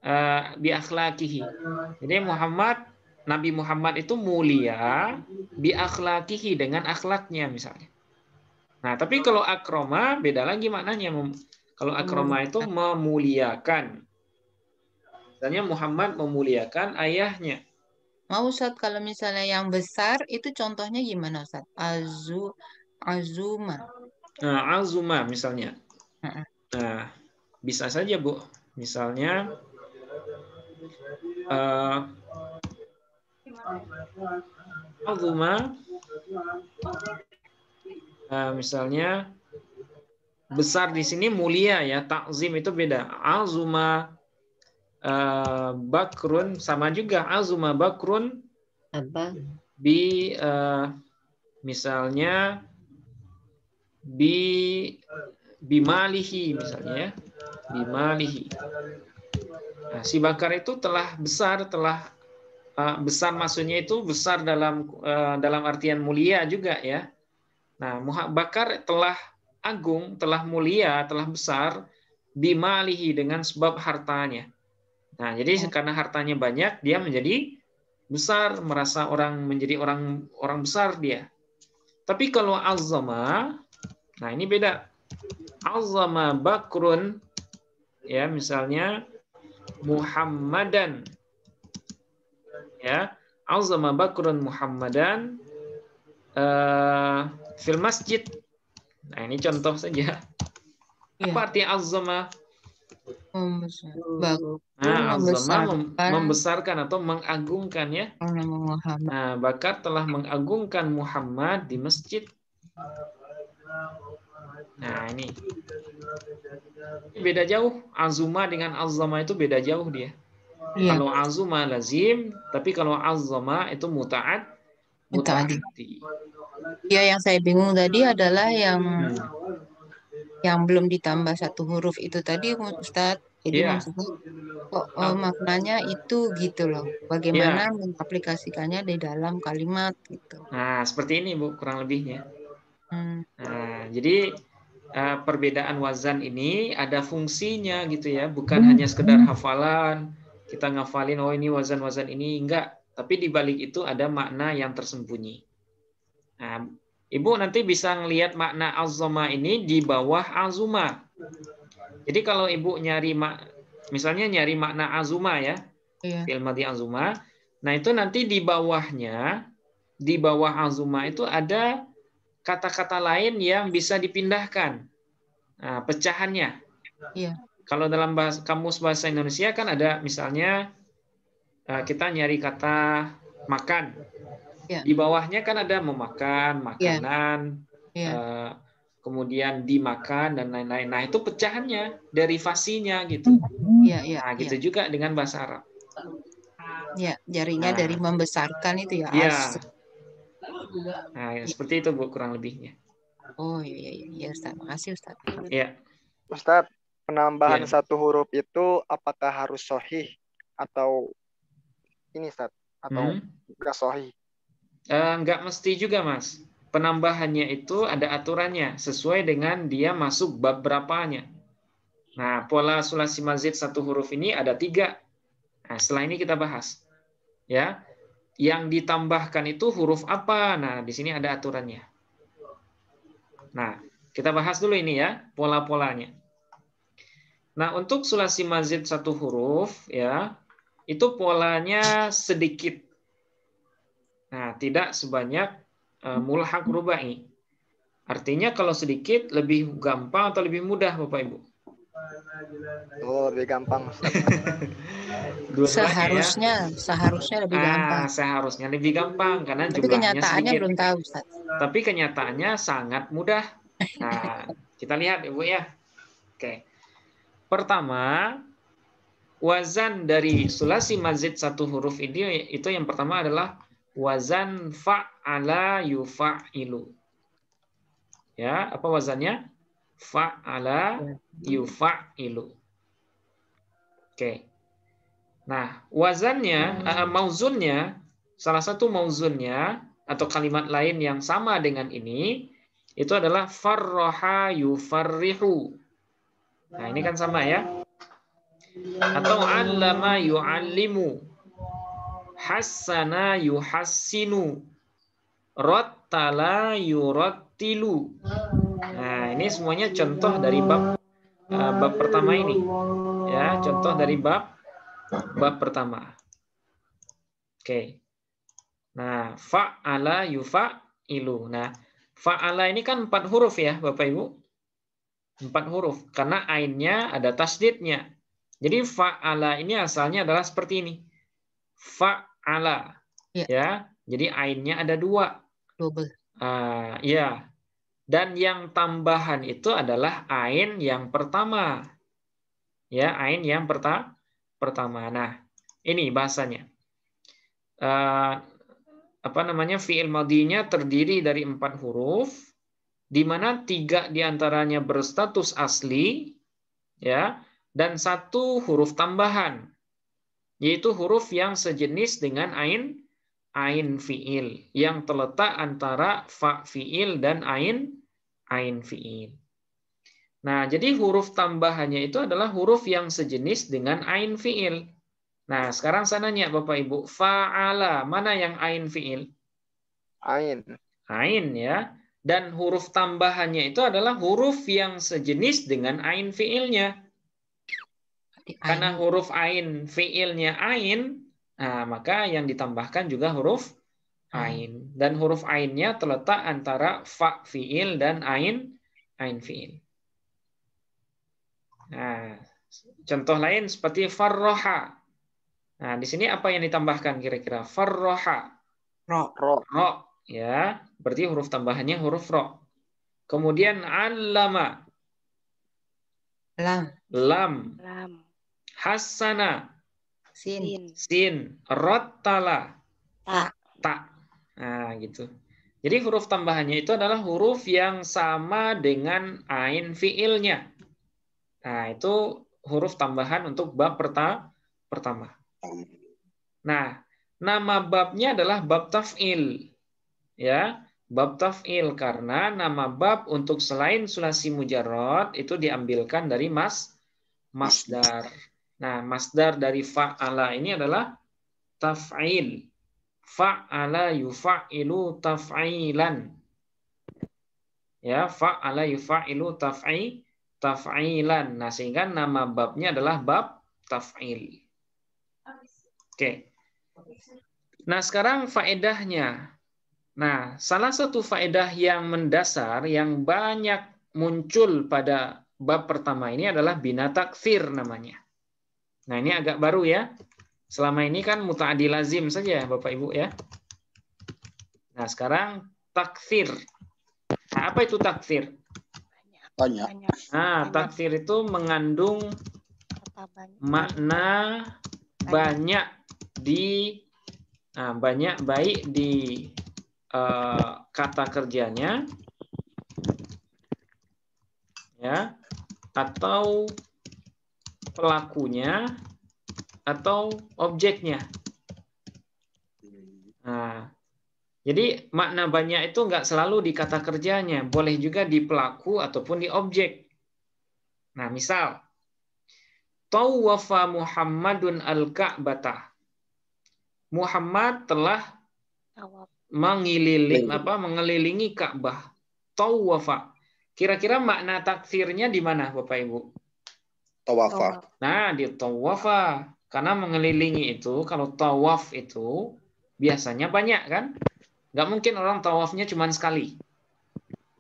uh, bi akhlakihi. Jadi Muhammad Nabi Muhammad itu mulia bi akhlakihi dengan akhlaknya misalnya. Nah, tapi kalau akroma beda lagi maknanya. Kalau akroma hmm. itu memuliakan. Misalnya Muhammad memuliakan ayahnya. Mau Ustaz, kalau misalnya yang besar itu contohnya gimana Ustaz? Azu, azuma. Nah, azuma misalnya. Nah, bisa saja Bu. Misalnya uh, azuma uh, misalnya besar di sini mulia ya, takzim itu beda. Azuma uh, Bakrun sama juga azuma Bakrun apa bi uh, misalnya bi bimalihi misalnya ya. bimalihi nah, si bakar itu telah besar telah uh, besar maksudnya itu besar dalam uh, dalam artian mulia juga ya nah muhak bakar telah agung telah mulia telah besar bimalihi dengan sebab hartanya Nah, jadi ya. karena hartanya banyak, dia menjadi besar, merasa orang menjadi orang orang besar dia. Tapi kalau azama, nah ini beda. Azama bakrun ya misalnya Muhammadan. Ya, azama bakrun Muhammadan uh, fil masjid. Nah, ini contoh saja. Ya. Apa ya. arti azama? Nah, membesarkan, membesarkan atau mengagungkan ya. Nah, Bakar telah mengagungkan Muhammad di masjid. Nah, ini. Beda jauh. Azuma dengan azama itu beda jauh dia. Ya. Kalau azuma lazim, tapi kalau azama itu muta'at, Muta'adi. Ya, yang saya bingung tadi adalah yang hmm yang belum ditambah satu huruf itu tadi Ustad, jadi yeah. maksudnya kok oh, oh, maknanya itu gitu loh. Bagaimana yeah. mengaplikasikannya di dalam kalimat gitu. Nah, seperti ini Bu kurang lebihnya. Hmm. Nah, jadi uh, perbedaan wazan ini ada fungsinya gitu ya, bukan hmm. hanya sekedar hmm. hafalan. Kita ngafalin oh ini wazan-wazan ini enggak, tapi di balik itu ada makna yang tersembunyi. Nah, Ibu nanti bisa ngelihat makna azoma ini di bawah azuma. Jadi kalau ibu nyari mak, misalnya nyari makna azuma ya, iya. film mati azuma. Nah itu nanti di bawahnya, di bawah azuma itu ada kata-kata lain yang bisa dipindahkan nah, pecahannya. Iya. Kalau dalam bahasa, kamus bahasa Indonesia kan ada misalnya eh, kita nyari kata makan. Ya. Di bawahnya kan ada memakan, ya. makanan, ya. Ya. Uh, kemudian dimakan dan lain-lain. Nah itu pecahannya, derivasinya gitu. Hmm. Ya, ya, nah gitu ya. juga dengan bahasa Arab. Ya, jarinya nah. dari membesarkan itu ya. ya. Nah, ya, ya, seperti itu Bu kurang lebihnya. Oh iya iya iya Ustaz. Makasih Ustaz. Iya. Ustaz, penambahan ya. satu huruf itu apakah harus sohih atau ini Ustaz atau enggak hmm? sohih? Eh, nggak mesti juga, Mas. Penambahannya itu ada aturannya sesuai dengan dia masuk bab berapanya. Nah, pola sulasi mazid satu huruf ini ada tiga. Nah, setelah ini kita bahas. Ya, yang ditambahkan itu huruf apa? Nah, di sini ada aturannya. Nah, kita bahas dulu ini ya, pola-polanya. Nah, untuk sulasi mazid satu huruf ya, itu polanya sedikit Nah, tidak sebanyak uh, mulhak rubai. Artinya kalau sedikit lebih gampang atau lebih mudah Bapak Ibu? Oh, lebih gampang. [laughs] Ya. seharusnya, ya. seharusnya lebih ah, gampang. seharusnya lebih gampang karena Tapi jumlahnya kenyataannya sedikit. belum tahu, Ustaz. Tapi kenyataannya sangat mudah. Nah, [laughs] kita lihat Ibu ya. Oke. Pertama, wazan dari sulasi mazid satu huruf ini itu yang pertama adalah Wazan fa'ala yufa'ilu. Ya, apa wazannya? Fa'ala yufa'ilu. Oke. Okay. Nah, wazannya, uh, mauzunnya, salah satu mauzunnya atau kalimat lain yang sama dengan ini itu adalah farroha yufarrihu. Nah, ini kan sama ya. Atau allama yu'allimu. Hassana yuhasinu, rotala yurotilu. Nah, ini semuanya contoh dari bab eh, bab pertama ini. Ya, contoh dari bab bab pertama. Oke. Nah, fa'ala ilu. Nah, fa'ala ini kan empat huruf ya, Bapak Ibu. Empat huruf. Karena ainnya ada tasdidnya. Jadi fa'ala ini asalnya adalah seperti ini. Fa ala. Ya. ya. Jadi ainnya ada dua. Double. Uh, ya. Dan yang tambahan itu adalah ain yang pertama. Ya, ain yang perta pertama. Nah, ini bahasanya. Uh, apa namanya fiil madinya terdiri dari empat huruf, di mana tiga diantaranya berstatus asli, ya, dan satu huruf tambahan yaitu huruf yang sejenis dengan ain ain fiil yang terletak antara fa fiil dan ain ain fiil. Nah, jadi huruf tambahannya itu adalah huruf yang sejenis dengan ain fiil. Nah, sekarang saya nanya Bapak Ibu, fa'ala mana yang ain fiil? Ain. Ain ya. Dan huruf tambahannya itu adalah huruf yang sejenis dengan ain fiilnya. Karena huruf ain fiilnya ain, nah, maka yang ditambahkan juga huruf hmm. ain dan huruf ainnya terletak antara fa fiil dan ain ain fiil. Nah, contoh lain seperti farroha. Nah, di sini apa yang ditambahkan kira-kira? Farroha. Ro. Ro. Ro. Ya, berarti huruf tambahannya huruf ro. Kemudian allama. Lam. Lam. Lam. Hasana. Sin. Sin. Rottala. Ta. Ta. Nah, gitu. Jadi huruf tambahannya itu adalah huruf yang sama dengan ain fiilnya. Nah, itu huruf tambahan untuk bab perta pertama. Nah, nama babnya adalah bab taf'il. Ya, bab taf'il karena nama bab untuk selain sulasi mujarrad itu diambilkan dari mas masdar. Nah, masdar dari fa'ala ini adalah taf'il. Fa'ala yufa'ilu taf'ilan. Ya, fa'ala yufa'ilu taf'i taf'ilan. Nah, sehingga nama babnya adalah bab taf'il. Oke. Nah, sekarang faedahnya. Nah, salah satu faedah yang mendasar yang banyak muncul pada bab pertama ini adalah bina takfir namanya. Nah, ini agak baru ya. Selama ini kan muta'adi lazim saja, Bapak Ibu ya. Nah, sekarang takfir. Nah, apa itu takfir? Banyak. Nah, takfir itu mengandung makna banyak, banyak di nah, banyak baik di uh, kata kerjanya ya atau pelakunya atau objeknya. Nah, jadi makna banyak itu nggak selalu di kata kerjanya, boleh juga di pelaku ataupun di objek. Nah, misal, Tawwafa Muhammadun al-Ka'bata. Muhammad telah mengelilingi apa mengelilingi Ka'bah. Tawwafa. Kira-kira makna takfirnya di mana, Bapak Ibu? Tawafa. Nah, di tawafa. Karena mengelilingi itu, kalau tawaf itu biasanya banyak kan? Nggak mungkin orang tawafnya cuma sekali.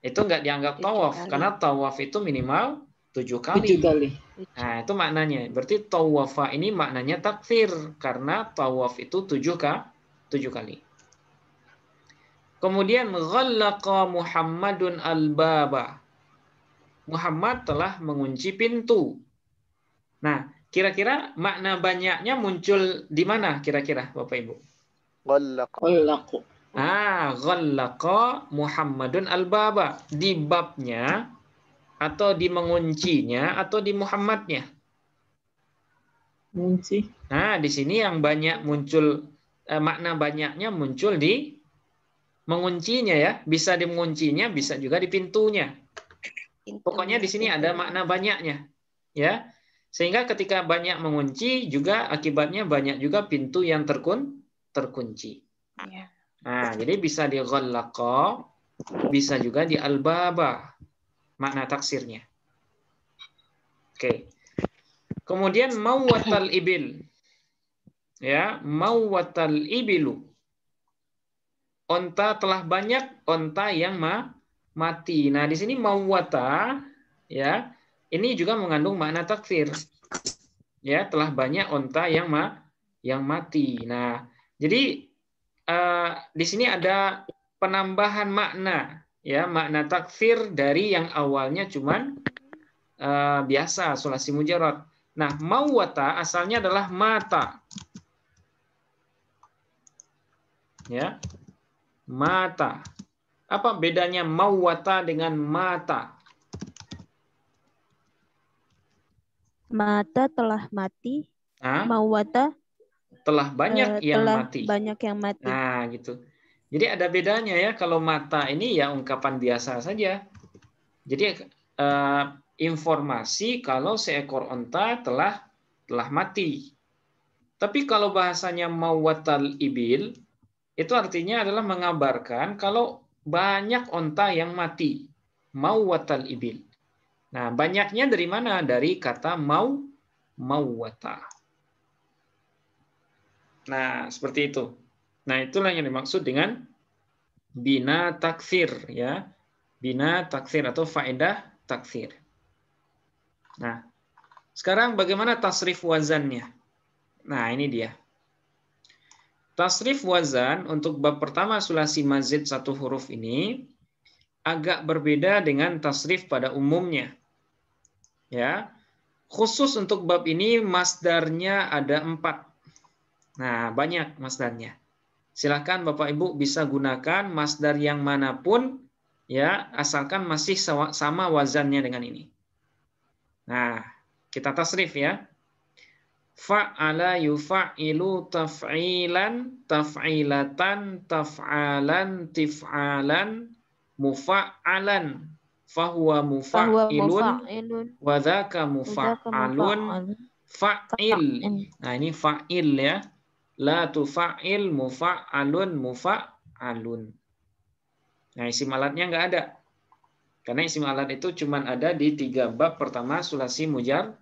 Itu nggak dianggap tawaf. Karena tawaf itu minimal tujuh kali. Tujuh kali. Nah, itu maknanya. Berarti tawafa ini maknanya takfir. Karena tawaf itu tujuh, ka, tujuh kali. Kemudian ghallaqa Muhammadun al-baba. Muhammad telah mengunci pintu. Nah, kira-kira makna banyaknya muncul di mana kira-kira Bapak Ibu? Ghallaqa. Ah, ghallaqa Muhammadun al-baba. Di babnya atau di menguncinya atau di Muhammadnya? Mengunci. Nah, di sini yang banyak muncul eh, makna banyaknya muncul di menguncinya ya. Bisa di menguncinya, bisa juga di pintunya. Pokoknya di sini ada makna banyaknya. Ya. Sehingga ketika banyak mengunci juga akibatnya banyak juga pintu yang terkun terkunci. Iya. Nah, jadi bisa di ghalaqa bisa juga di albaba. Makna taksirnya. Oke. Okay. Kemudian mawatal ibil. Ya, watal ibilu. Onta telah banyak onta yang ma mati. Nah, di sini mawata ya ini juga mengandung makna takfir. Ya, telah banyak onta yang ma yang mati. Nah, jadi uh, di sini ada penambahan makna, ya makna takfir dari yang awalnya cuman uh, biasa sulasi mujarad. Nah, mawata asalnya adalah mata. Ya. Mata. Apa bedanya mawata dengan mata? Mata telah mati. Nah, mawata telah banyak uh, yang telah mati. Banyak yang mati. Nah, gitu. Jadi ada bedanya ya kalau mata ini ya ungkapan biasa saja. Jadi uh, informasi kalau seekor onta telah telah mati. Tapi kalau bahasanya mawatal ibil itu artinya adalah mengabarkan kalau banyak onta yang mati. Mawatal ibil. Nah, banyaknya dari mana? Dari kata mau mawata. Nah, seperti itu. Nah, itulah yang dimaksud dengan bina taksir ya. Bina taksir atau faedah taksir. Nah, sekarang bagaimana tasrif wazannya? Nah, ini dia. Tasrif wazan untuk bab pertama sulasi mazid satu huruf ini agak berbeda dengan tasrif pada umumnya ya khusus untuk bab ini masdarnya ada empat nah banyak masdarnya silahkan bapak ibu bisa gunakan masdar yang manapun ya asalkan masih sama wazannya dengan ini nah kita tasrif ya fa'ala yufa'ilu taf'ilan taf'ilatan taf'alan tif'alan mufa'alan fahuwa mufa'ilun wa dzaka mufa'alun fa'il. Nah, ini fa'il ya. La tufa'il mufa'alun mufa'alun. Nah, isim alatnya nggak ada. Karena isim alat itu cuma ada di tiga bab pertama sulasi mujar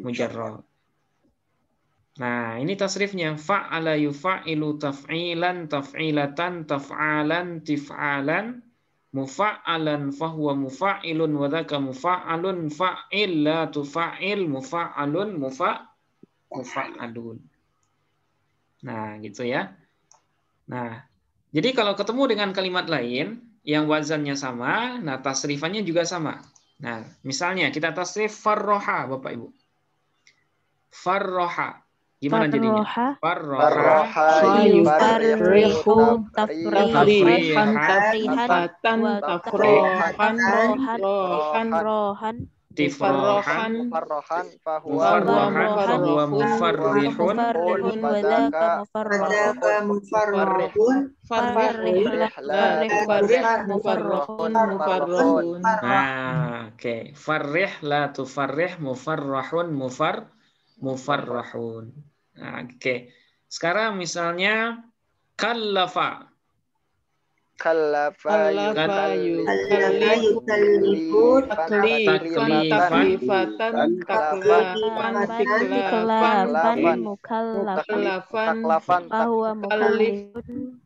mujarrad. Nah, ini tasrifnya fa'ala yufa'ilu taf'ilan taf'ilatan taf'alan tif'alan mufa'alan fahuwa mufa'ilun wa dzaka mufa'alun fa'il la tufa'il mufa'alun mufa mufa'alun. Nah, gitu ya. Nah, jadi kalau ketemu dengan kalimat lain yang wazannya sama, nah tasrifannya juga sama. Nah, misalnya kita tasrif farroha, Bapak Ibu. Farroha gimana jadinya? Farroha Farrihu, tafrihan tafrihan tafrohan rohan rohan tifrohan farrohan fahuwa mufarrihun wadaka mufarrihun farrih mufarrahun mufarrahun nah oke okay. farrih la tufarrih mufarrahun mufar mufarrahun Nah, oke. Okay. Sekarang misalnya kallafa. Kallafa yukallifu taklifatan mukallafan bahwa mukallifun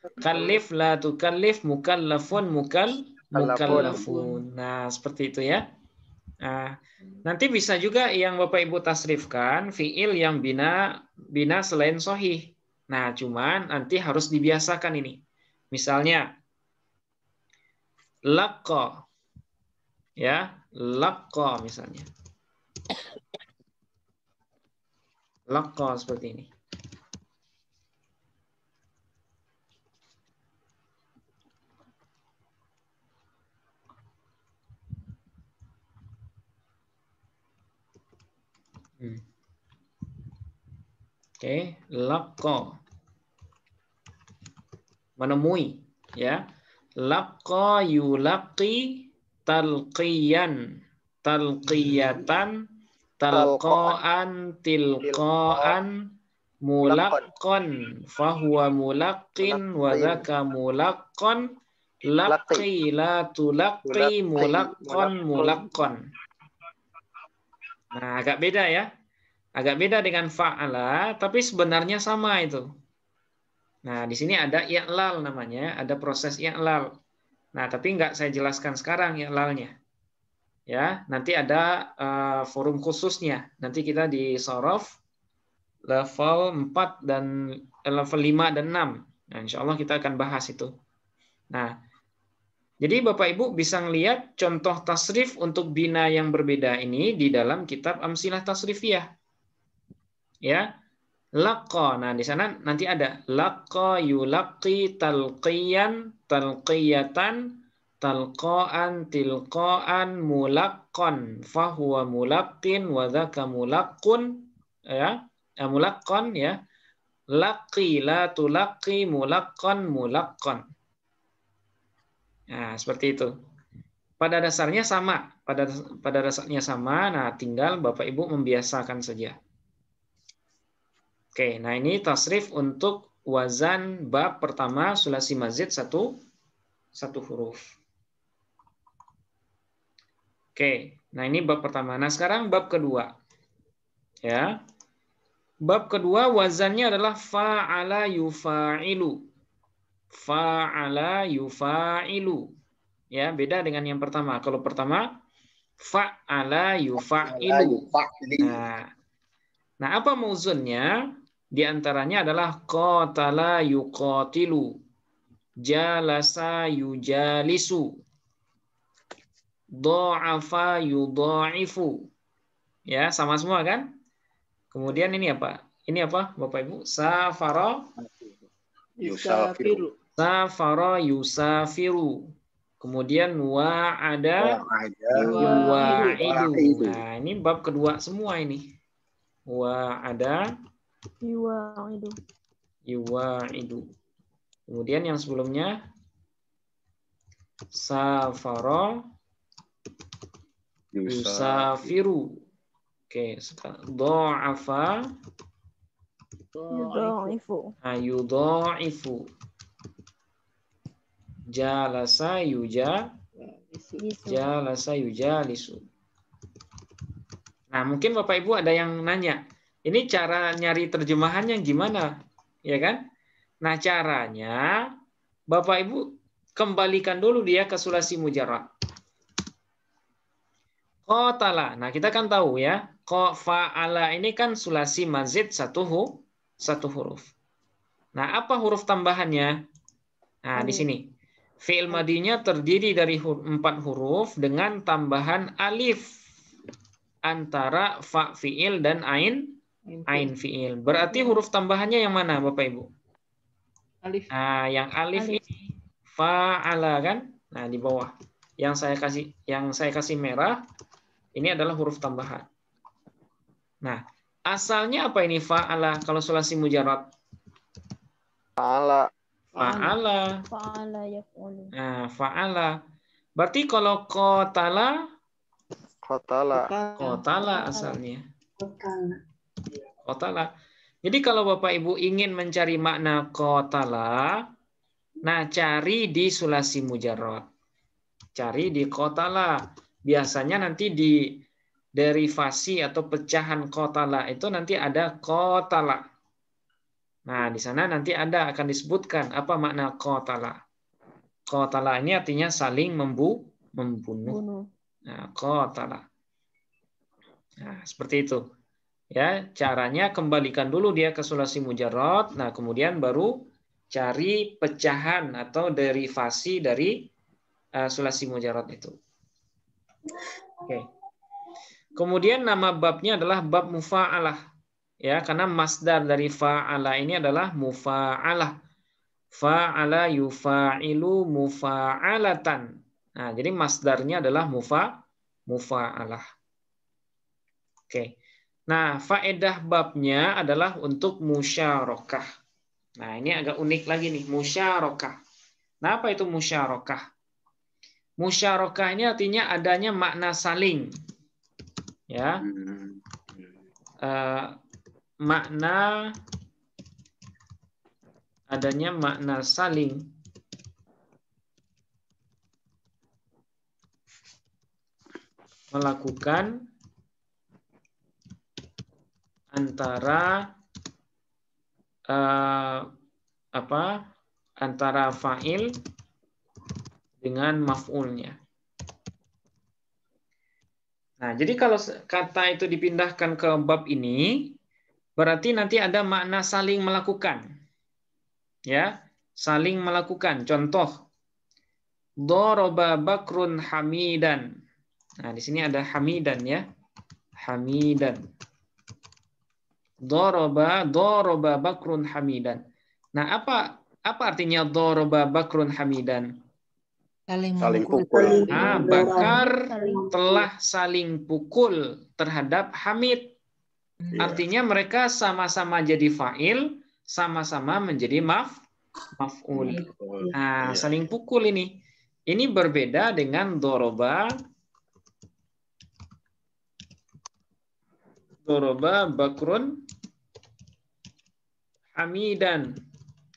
Kalif la tukallif mukallafun mukal mukallafun. Nah, seperti itu ya. Nah, nanti bisa juga yang Bapak Ibu tasrifkan fiil yang bina bina selain sohih. Nah, cuman nanti harus dibiasakan ini. Misalnya lakko ya, lakko misalnya. Lakko seperti ini. Hmm. Oke, okay. laqo. Menemui, ya. Laqo yulaki talqiyan, talqiyatan, talqaan, tilqaan, mulakon, fahuwa mulakin, wadaka mulakon, laki la tulaqi mulakon, mulakon. Nah, agak beda ya. Agak beda dengan fa'ala, tapi sebenarnya sama itu. Nah, di sini ada i'lal namanya, ada proses i'lal. Nah, tapi nggak saya jelaskan sekarang i'lalnya. Ya, nanti ada uh, forum khususnya. Nanti kita di sorof level 4 dan eh, level 5 dan 6. Nah, insya Allah kita akan bahas itu. Nah, jadi Bapak Ibu bisa melihat contoh tasrif untuk bina yang berbeda ini di dalam kitab Amsilah Tasrifiyah. Ya. Laqa. Nah, di sana nanti ada laqa yulaqi talqiyan talqiyatan talqaan tilqaan mulaqqan fahuwa mulaqqin wa dzaka mulaqqun ya eh, mulaqqan ya laqi la tulaqi mulaqqan mulaqqan Nah, seperti itu. Pada dasarnya sama, pada pada dasarnya sama. Nah, tinggal Bapak Ibu membiasakan saja. Oke, nah ini tasrif untuk wazan bab pertama sulasi mazid satu satu huruf. Oke, nah ini bab pertama. Nah, sekarang bab kedua. Ya. Bab kedua wazannya adalah fa'ala yufa'ilu fa'ala yufa'ilu. Ya, beda dengan yang pertama. Kalau pertama fa'ala yufa'ilu. Nah, nah apa mauzunnya? Di antaranya adalah qatala yuqatilu. Jalasa yujalisu. Do'afa yudha'ifu. Ya, sama semua kan? Kemudian ini apa? Ini apa, Bapak Ibu? Safara yusafiru. Safara yusafiru. Kemudian Wa ada Wa idu. Nah, ini bab kedua semua ini. Wa ada idu. Wa idu. Kemudian yang sebelumnya safara yusafiru. Oke, okay. do'afa yudha'ifu. Nah, yudha'ifu. Jalasa yuja jalasa yujalisu. Nah, mungkin Bapak Ibu ada yang nanya, ini cara nyari terjemahannya gimana? Ya kan? Nah, caranya Bapak Ibu kembalikan dulu dia ke sulasi mujarab kotala Nah, kita kan tahu ya, ko ala ini kan sulasi mazid satu hu, satu huruf. Nah, apa huruf tambahannya? Nah, di sini. Fi'il madinya terdiri dari hur empat huruf dengan tambahan alif antara fa fi'il dan ain ain fi'il. Berarti huruf tambahannya yang mana Bapak Ibu? Alif. Nah, yang alif, alif. ini fa'ala kan? Nah, di bawah. Yang saya kasih yang saya kasih merah ini adalah huruf tambahan. Nah, asalnya apa ini fa'ala kalau sulasi mujarad? Fa'ala. Fa'ala. Fa'ala yaf'alu. Nah, fa'ala. Berarti kalau kotala kotala kotala asalnya. Kotala. Kotala. Jadi kalau Bapak Ibu ingin mencari makna kotala, nah cari di sulasi mujarot. Cari di kotala. Biasanya nanti di derivasi atau pecahan kotala itu nanti ada kotala. Nah, di sana nanti anda akan disebutkan apa makna qatala. Qatala ini artinya saling membu membunuh. Nah, qatala. Nah, seperti itu. Ya, caranya kembalikan dulu dia ke sulasi mujarad. Nah, kemudian baru cari pecahan atau derivasi dari uh, eh, sulasi mujarad itu. Oke. Okay. Kemudian nama babnya adalah bab mufa'alah ya karena masdar dari fa'ala ini adalah mufa'alah fa'ala yufa'ilu mufa'alatan nah jadi masdarnya adalah mufa mufa'alah oke nah faedah babnya adalah untuk musyarakah nah ini agak unik lagi nih musyarakah nah apa itu musyarakah musyarakah ini artinya adanya makna saling ya hmm. eh, makna adanya makna saling melakukan antara uh, apa antara fa'il dengan maf'ulnya. Nah, jadi kalau kata itu dipindahkan ke bab ini, Berarti nanti ada makna saling melakukan. Ya, saling melakukan. Contoh, Doroba bakrun hamidan. Nah, di sini ada hamidan ya. Hamidan. Doroba, doroba bakrun hamidan. Nah, apa apa artinya doroba bakrun hamidan? Saling, pukul. Nah, Bakar telah saling pukul terhadap Hamid. Yeah. Artinya mereka sama-sama jadi fa'il, sama-sama menjadi maf maf'ul. Iya. Nah, yeah. saling pukul ini. Ini berbeda dengan doroba doroba bakrun hamidan.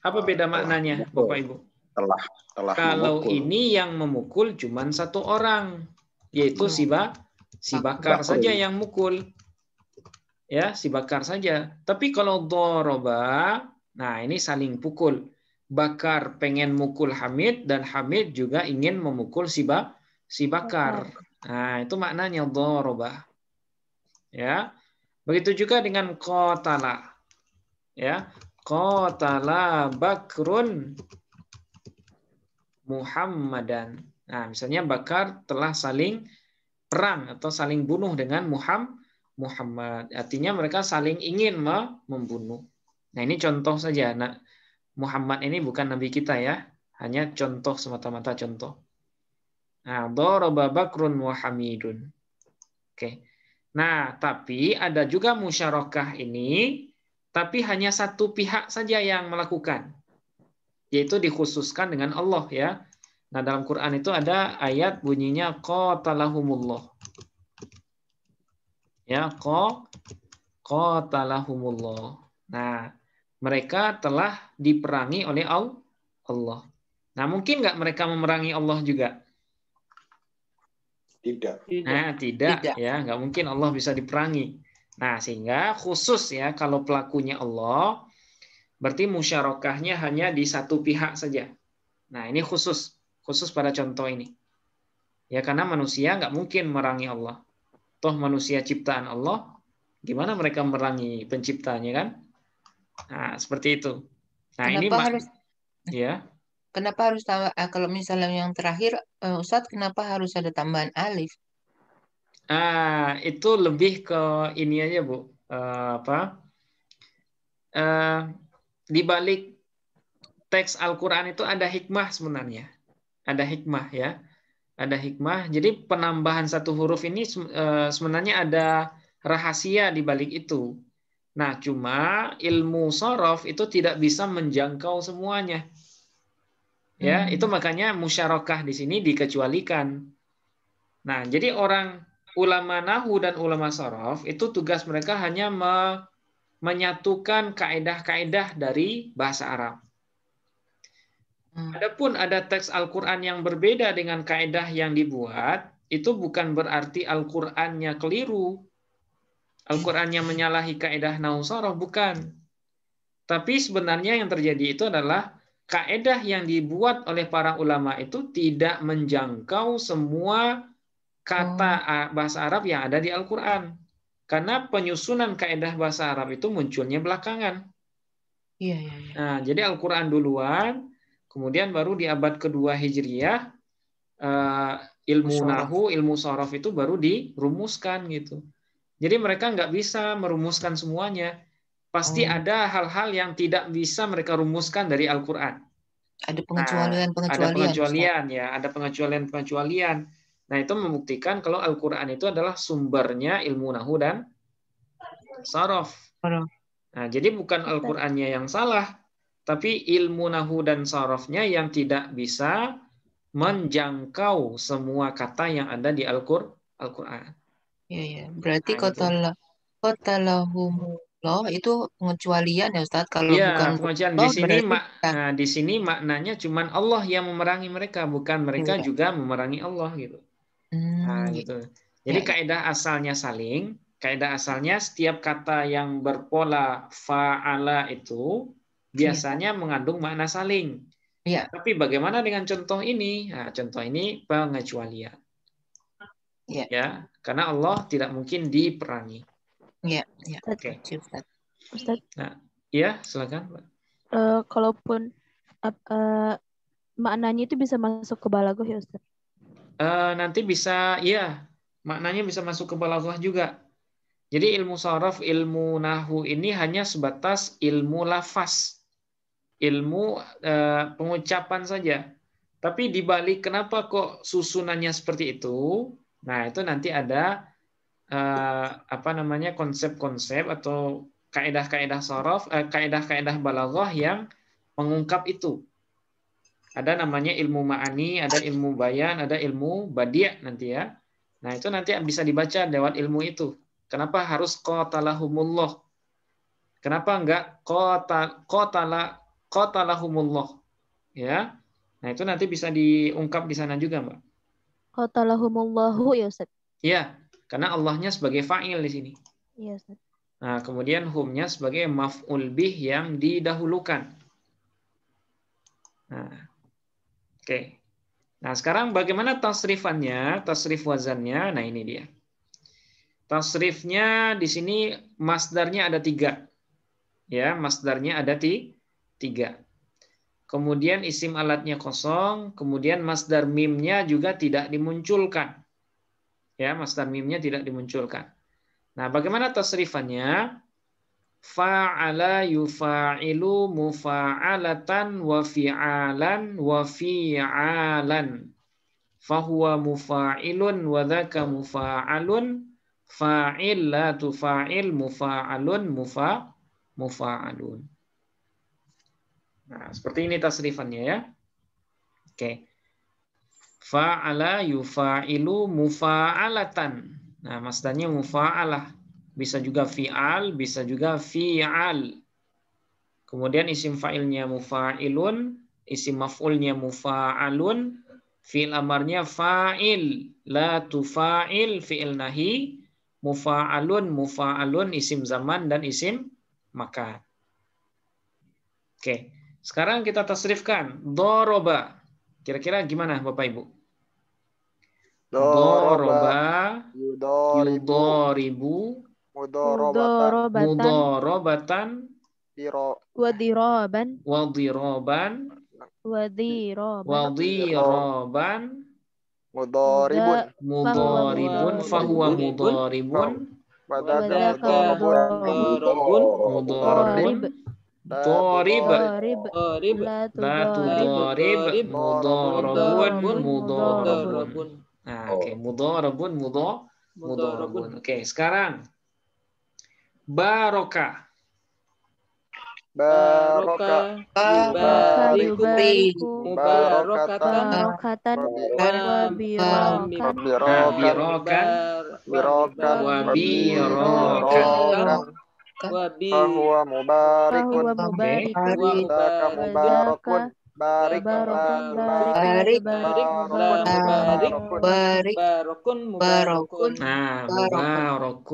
Apa ah, beda maknanya, Bapak Ibu? Telah, telah Kalau memukul. ini yang memukul cuma satu orang, yaitu iya. si, ba, si bakar saja yang mukul ya si bakar saja. Tapi kalau doroba, nah ini saling pukul. Bakar pengen mukul Hamid dan Hamid juga ingin memukul si, ba, si bakar. Nah, itu maknanya doroba. Ya. Begitu juga dengan kotala. Ya. kotala bakrun Muhammadan. Nah, misalnya Bakar telah saling perang atau saling bunuh dengan Muhammad Muhammad. Artinya mereka saling ingin membunuh. Nah ini contoh saja. Nah, Muhammad ini bukan nabi kita ya. Hanya contoh semata-mata contoh. Nah, Doroba Bakrun wa Oke. Nah, tapi ada juga musyarakah ini, tapi hanya satu pihak saja yang melakukan, yaitu dikhususkan dengan Allah ya. Nah, dalam Quran itu ada ayat bunyinya qatalahumullah. Ya, ko qatalahumullah. Nah, mereka telah diperangi oleh Allah. Nah, mungkin nggak mereka memerangi Allah juga? Tidak. Nah, tidak, tidak. ya, nggak mungkin Allah bisa diperangi. Nah, sehingga khusus ya kalau pelakunya Allah, berarti musyarakahnya hanya di satu pihak saja. Nah, ini khusus, khusus pada contoh ini. Ya, karena manusia nggak mungkin merangi Allah. Toh manusia ciptaan Allah, gimana mereka merangi penciptanya kan? Nah, seperti itu. Nah, kenapa ini harus ya. Kenapa harus eh, kalau misalnya yang terakhir eh, Ustadz kenapa harus ada tambahan alif? Ah, itu lebih ke ini aja, Bu. Uh, apa? Uh, di balik teks Al-Qur'an itu ada hikmah sebenarnya. Ada hikmah ya ada hikmah. Jadi penambahan satu huruf ini eh, sebenarnya ada rahasia di balik itu. Nah, cuma ilmu sorof itu tidak bisa menjangkau semuanya. Ya, hmm. itu makanya musyarakah di sini dikecualikan. Nah, jadi orang ulama nahu dan ulama sorof itu tugas mereka hanya me menyatukan kaedah-kaedah dari bahasa Arab. Hmm. Adapun ada teks Al-Quran yang berbeda dengan kaedah yang dibuat, itu bukan berarti Al-Qurannya keliru. Al-Qurannya menyalahi kaedah Nausoroh, bukan. Tapi sebenarnya yang terjadi itu adalah kaedah yang dibuat oleh para ulama itu tidak menjangkau semua kata oh. bahasa Arab yang ada di Al-Quran. Karena penyusunan kaedah bahasa Arab itu munculnya belakangan. Iya, iya, iya. Nah, jadi Al-Quran duluan, Kemudian baru di abad kedua Hijriah uh, eh, ilmu nahu, ilmu sorof itu baru dirumuskan gitu. Jadi mereka nggak bisa merumuskan semuanya. Pasti oh. ada hal-hal yang tidak bisa mereka rumuskan dari Al-Qur'an. Ada pengecualian-pengecualian. ada pengecualian ya, ada pengecualian-pengecualian. Nah, itu membuktikan kalau Al-Qur'an itu adalah sumbernya ilmu nahu dan sorof. Nah, jadi bukan Al-Qur'annya yang salah, tapi ilmu nahu dan sarafnya yang tidak bisa menjangkau semua kata yang ada di Al-Qur'an. Al ya, ya. Berarti kota nah, gitu. kotalahumullah itu pengecualian ya Ustaz kalau ya, bukan pengecualian di sini mak nah, di sini maknanya cuman Allah yang memerangi mereka bukan mereka ya. juga memerangi Allah gitu. Hmm, nah, gitu. Jadi ya. kaidah asalnya saling, kaidah asalnya setiap kata yang berpola fa'ala itu Iya. biasanya ya. mengandung makna saling. Ya. Tapi bagaimana dengan contoh ini? Nah, contoh ini pengecualian. Ya. ya, karena Allah tidak mungkin diperangi. Iya. ya. Oke. Okay. Nah, ya, silakan. Uh, kalaupun uh, uh, maknanya itu bisa masuk ke balagoh ya Ustaz? Uh, nanti bisa, ya, maknanya bisa masuk ke balagoh juga. Jadi ilmu saraf, ilmu nahu ini hanya sebatas ilmu lafaz ilmu eh, pengucapan saja. Tapi dibalik kenapa kok susunannya seperti itu? Nah itu nanti ada eh, apa namanya konsep-konsep atau kaedah-kaedah sorof, eh, kaedah-kaedah balaghah yang mengungkap itu. Ada namanya ilmu ma'ani, ada ilmu bayan, ada ilmu badia nanti ya. Nah itu nanti bisa dibaca lewat ilmu itu. Kenapa harus qatalahumullah? Kenapa enggak qatala qatalahumullah. Ya. Nah, itu nanti bisa diungkap di sana juga, Mbak. Qatalahumullahu ya, Ustaz. Iya, karena Allahnya sebagai fa'il di sini. Iya, Ustaz. Nah, kemudian humnya sebagai maf'ul bih yang didahulukan. Nah, oke. Okay. Nah, sekarang bagaimana tasrifannya, tasrif wazannya? Nah, ini dia. Tasrifnya di sini masdarnya ada tiga. Ya, masdarnya ada tiga tiga. Kemudian isim alatnya kosong, kemudian masdar mimnya juga tidak dimunculkan. Ya, masdar mimnya tidak dimunculkan. Nah, bagaimana tasrifannya? Fa'ala yufa'ilu mufa'alatan wa fi'alan wa fi'alan. Fahuwa mufa'ilun wa dhaka mufa'alun. la tufa'il mufa'alun mufa Nah, seperti ini tasrifannya ya. Oke. Fa'ala yufa'ilu mufa'alatan. Nah, maksudnya mufa'alah. Bisa juga fi'al, bisa juga fi'al. Kemudian isim fa'ilnya mufa'ilun, isim maf'ulnya mufa'alun, fi'il amarnya fa'il, la tufa'il, fi'il nahi, mufa'alun, mufa'alun, isim zaman, dan isim maka Oke. Okay. Sekarang kita tasrifkan doroba. Kira-kira gimana Bapak Ibu? Doroba yudoribu mudorobatan wadiroban wadiroban wadiroban mudoribun fahuwa mudoribun mudoribun mudoribun ضارب ضارب لا تضارب مضارب مضارب Nah, oh. oke, okay. mudharabun mudha mudharabun. Oke, okay, sekarang barokah barokah yubarikuti mubarakatan barokatan wabirokan wabirokan wabirokan barokun, nah,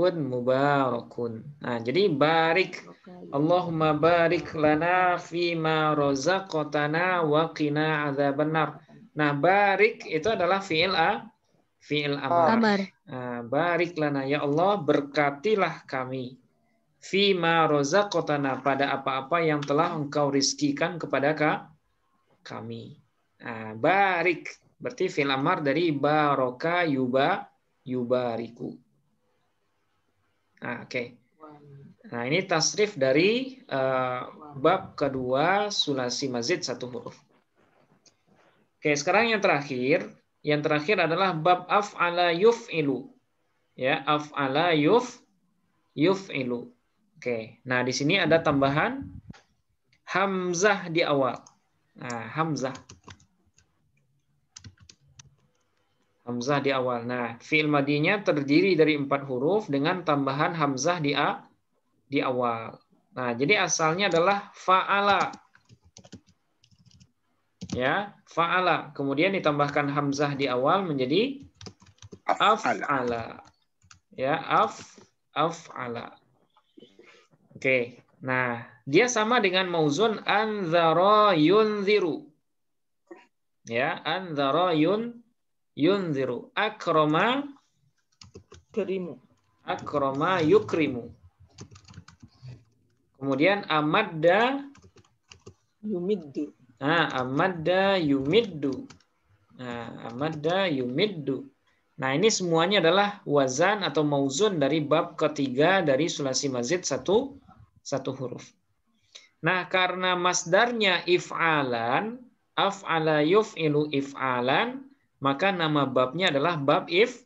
mubarakun. Nah, jadi barik, Allahumma barik lana ma razaqtana wa qina adzabannar. Nah, barik itu adalah fi'il a fi'il amar. Nah, barik lana ya Allah berkatilah kami. Fima rozakotana pada apa-apa yang telah engkau rizkikan kepada kami. Nah, barik berarti fil amar dari baroka yuba yubariku. Nah, Oke. Okay. Nah ini tasrif dari uh, bab kedua sulasi mazid satu huruf. Oke sekarang yang terakhir, yang terakhir adalah bab af'ala yuf'ilu. Ya, af'ala yuf yuf'ilu. Oke, nah di sini ada tambahan hamzah di awal. Nah, hamzah. Hamzah di awal. Nah, fi'il madinya terdiri dari empat huruf dengan tambahan hamzah di a di awal. Nah, jadi asalnya adalah fa'ala. Ya, fa'ala. Kemudian ditambahkan hamzah di awal menjadi af'ala. Ya, af af'ala. Oke. Nah, dia sama dengan mauzun anzara yunziru. Ya, anzara yun yunziru. Akroma kerimu. Akroma yukrimu. Kemudian amadda yumiddu. Nah, amadda yumiddu. Nah, amadda yumiddu. Nah, ini semuanya adalah wazan atau mauzun dari bab ketiga dari Sulasi Mazid satu satu huruf. Nah, karena masdarnya if'alan, af'ala yuf'ilu if'alan, maka nama babnya adalah bab if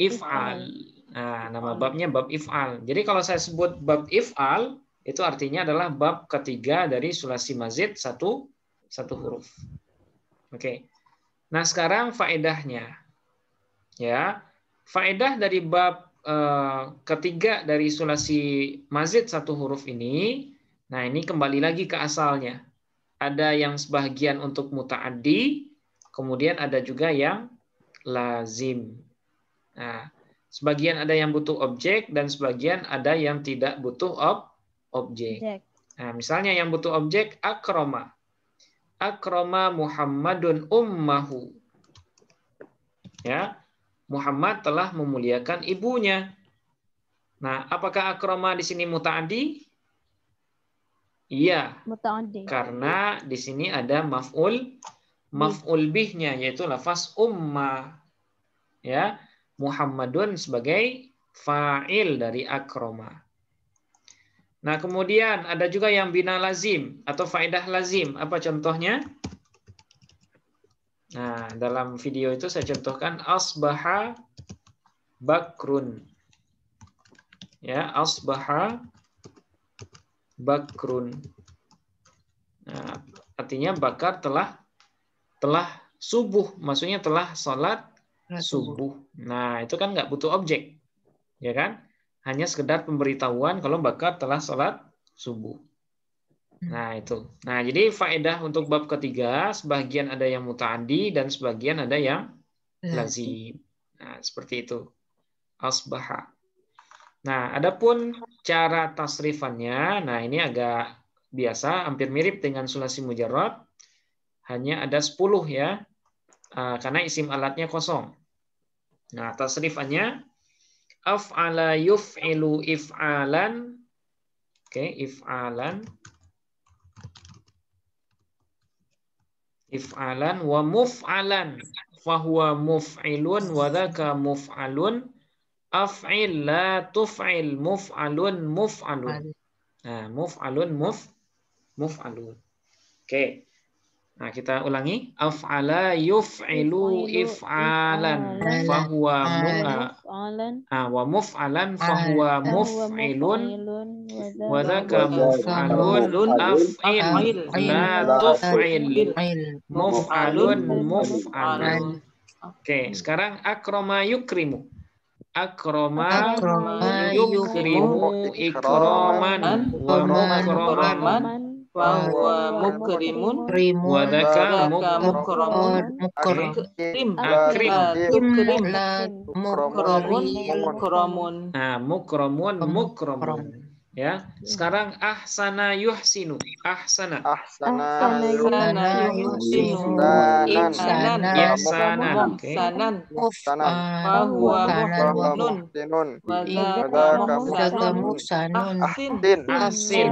if'al. Nah, nama babnya bab if'al. Jadi kalau saya sebut bab if'al, itu artinya adalah bab ketiga dari sulasi mazid satu satu huruf. Oke. Okay. Nah, sekarang faedahnya. Ya. Faedah dari bab Eh, ketiga dari sulasi mazid satu huruf ini, nah ini kembali lagi ke asalnya. Ada yang sebagian untuk mutaaddi, kemudian ada juga yang lazim. Nah, sebagian ada yang butuh objek dan sebagian ada yang tidak butuh ob objek. Nah, misalnya yang butuh objek akroma. Akroma Muhammadun ummahu. Ya, Muhammad telah memuliakan ibunya. Nah, apakah akroma di sini muta'adi? Iya. Muta'adi. Karena di sini ada maf'ul maf'ul bihnya yaitu lafaz umma. Ya, Muhammadun sebagai fa'il dari akroma. Nah, kemudian ada juga yang bina lazim atau faedah lazim. Apa contohnya? Nah, dalam video itu saya contohkan asbaha bakrun. Ya, asbaha bakrun. Nah, artinya bakar telah telah subuh, maksudnya telah sholat subuh. Nah, itu kan nggak butuh objek. Ya kan? Hanya sekedar pemberitahuan kalau bakar telah sholat subuh. Hmm. Nah, itu. Nah, jadi faedah untuk bab ketiga, sebagian ada yang mutaandi dan sebagian ada yang lazim. Nah, seperti itu. Asbaha. Nah, adapun cara tasrifannya, nah ini agak biasa, hampir mirip dengan sulasi mujarab. Hanya ada 10 ya, ah, karena isim alatnya kosong. Nah, tasrifannya af'ala yuf'ilu if'alan. Oke, okay, if'alan. if'alan wa muf'alan fahuwa muf'ilun wa dhaka muf'alun af'il la tuf'il muf'alun muf'alun nah muf'alun muf muf'alun oke okay. Nah, kita ulangi. Af'ala yuf'ilu if'alan fahuwa muf'alan. Ah, wa muf'alan fahuwa muf'ilun wa muf'alun af'il la tuf'il muf'alun oke sekarang akroma yukrimu akroma yukrimu ikroman wa mukroman wa mukrimun wa mukromun mukrim akrim mukromun mukromun nah, mukromun mukromun ya sekarang ahsana yuhsinu ahsana ahsana yuhsinu ihsanan ihsanan ihsanan bahwa muhsinun wadaka muhsanun ahsin ahsin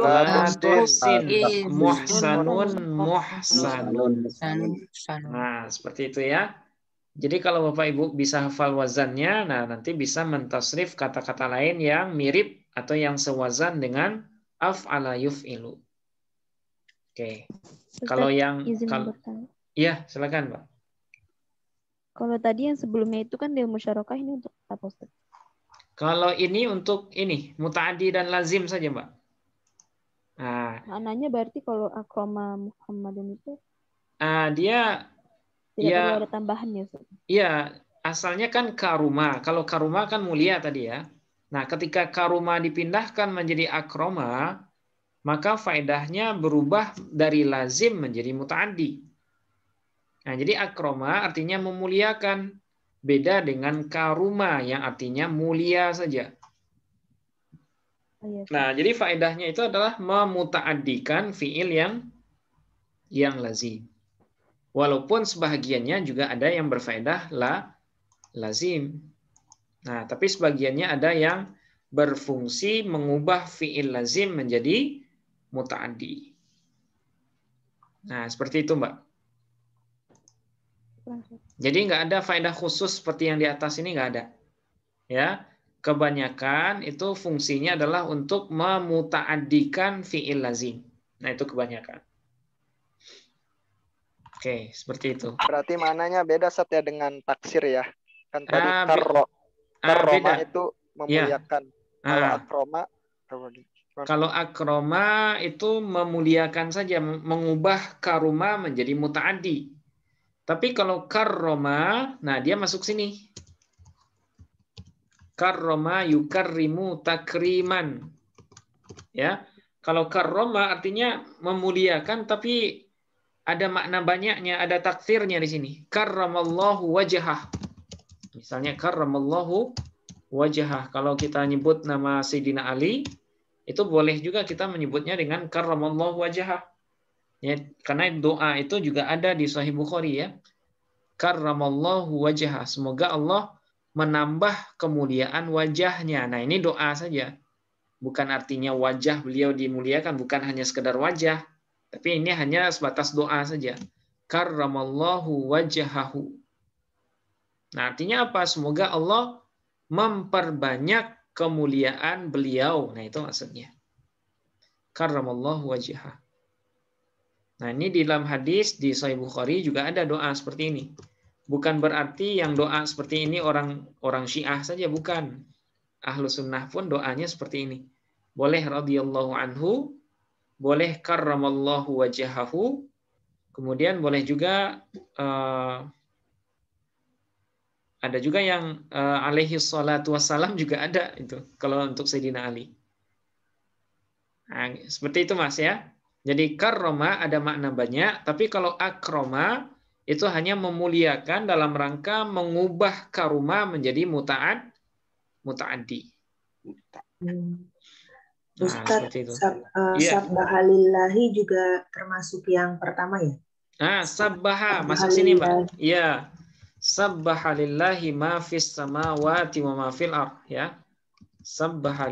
Muhsin, muhsanun, muhsanun. Nah, seperti itu ya. Jadi kalau Bapak Ibu bisa hafal wazannya, nah nanti bisa mentasrif kata-kata lain yang mirip atau yang sewazan dengan af'ala yuf'ilu. Oke. kalau yang kal Iya, silakan, Pak. Kalau tadi yang sebelumnya itu kan di musyarakah ini untuk apa, Ustaz? Kalau ini untuk ini mutaadi dan lazim saja, Mbak. Nah, anaknya berarti kalau akroma Muhammadun itu ah dia tidak ya, ada tambahan ya, Ustaz. Iya, asalnya kan karuma. Kalau karuma kan mulia tadi ya. Nah, ketika karuma dipindahkan menjadi akroma, maka faedahnya berubah dari lazim menjadi mutaaddi. Nah, jadi akroma artinya memuliakan, beda dengan karuma yang artinya mulia saja. Oh, iya, nah, jadi faedahnya itu adalah memutaadikan fiil yang yang lazim. Walaupun sebahagiannya juga ada yang berfaedah la lazim. Nah, tapi sebagiannya ada yang berfungsi mengubah fi'il lazim menjadi mutaandi. Nah, seperti itu, Mbak. Jadi nggak ada faedah khusus seperti yang di atas ini nggak ada. Ya, kebanyakan itu fungsinya adalah untuk memutaandikan fi'il lazim. Nah, itu kebanyakan. Oke, seperti itu. Berarti mananya beda set ya dengan taksir ya? Kan tadi ah, Akroma ah, beda. itu iya. memuliakan. Ya. Kalau ah. akroma kalau akroma itu memuliakan saja, mengubah karuma menjadi mutaadi Tapi kalau karoma nah dia masuk sini. karoma yukarimu takriman. Ya. Kalau karoma artinya memuliakan tapi ada makna banyaknya, ada takfirnya di sini. Karramallahu wajhah. Misalnya karramallahu wajah. Kalau kita nyebut nama Sayyidina Ali, itu boleh juga kita menyebutnya dengan karramallahu wajah. Ya, karena doa itu juga ada di Sahih Bukhari ya. Karramallahu wajah. Semoga Allah menambah kemuliaan wajahnya. Nah, ini doa saja. Bukan artinya wajah beliau dimuliakan, bukan hanya sekedar wajah, tapi ini hanya sebatas doa saja. Karramallahu wajahahu. Nah, artinya apa? Semoga Allah memperbanyak kemuliaan beliau. Nah, itu maksudnya. Karramallahu wajah. Nah, ini di dalam hadis di Sahih Bukhari juga ada doa seperti ini. Bukan berarti yang doa seperti ini orang orang Syiah saja bukan. Ahlu sunnah pun doanya seperti ini. Boleh radhiyallahu anhu, boleh karramallahu wajahahu, kemudian boleh juga uh, ada juga yang uh, alaihi salatu wassalam juga ada itu kalau untuk Sayyidina Ali. Nah, seperti itu Mas ya. Jadi karoma ada makna banyak, tapi kalau akroma itu hanya memuliakan dalam rangka mengubah karuma menjadi mutaat mutaaddi. Hmm. Nah, Sab, eh, iya. juga termasuk yang pertama ya? Nah, sabbaha, masuk sini Mbak. Iya. Sabbaha ma fis samawati wa ma fil ar ya. Sabbaha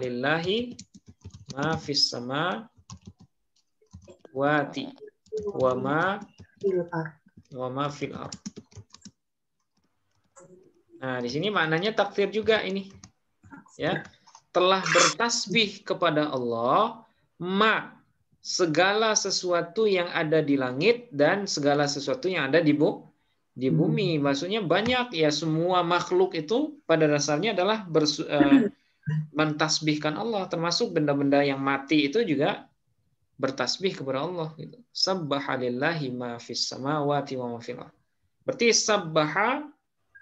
ma fis samawati wa ma wa ma fil ar. Nah, di sini maknanya takdir juga ini. Ya. Telah bertasbih kepada Allah ma segala sesuatu yang ada di langit dan segala sesuatu yang ada di bumi di hmm. bumi. Maksudnya banyak ya semua makhluk itu pada dasarnya adalah bersu, uh, mentasbihkan Allah termasuk benda-benda yang mati itu juga bertasbih kepada Allah gitu. Sabbahalillahi ma fis samawati wa ma fil Berarti sabbaha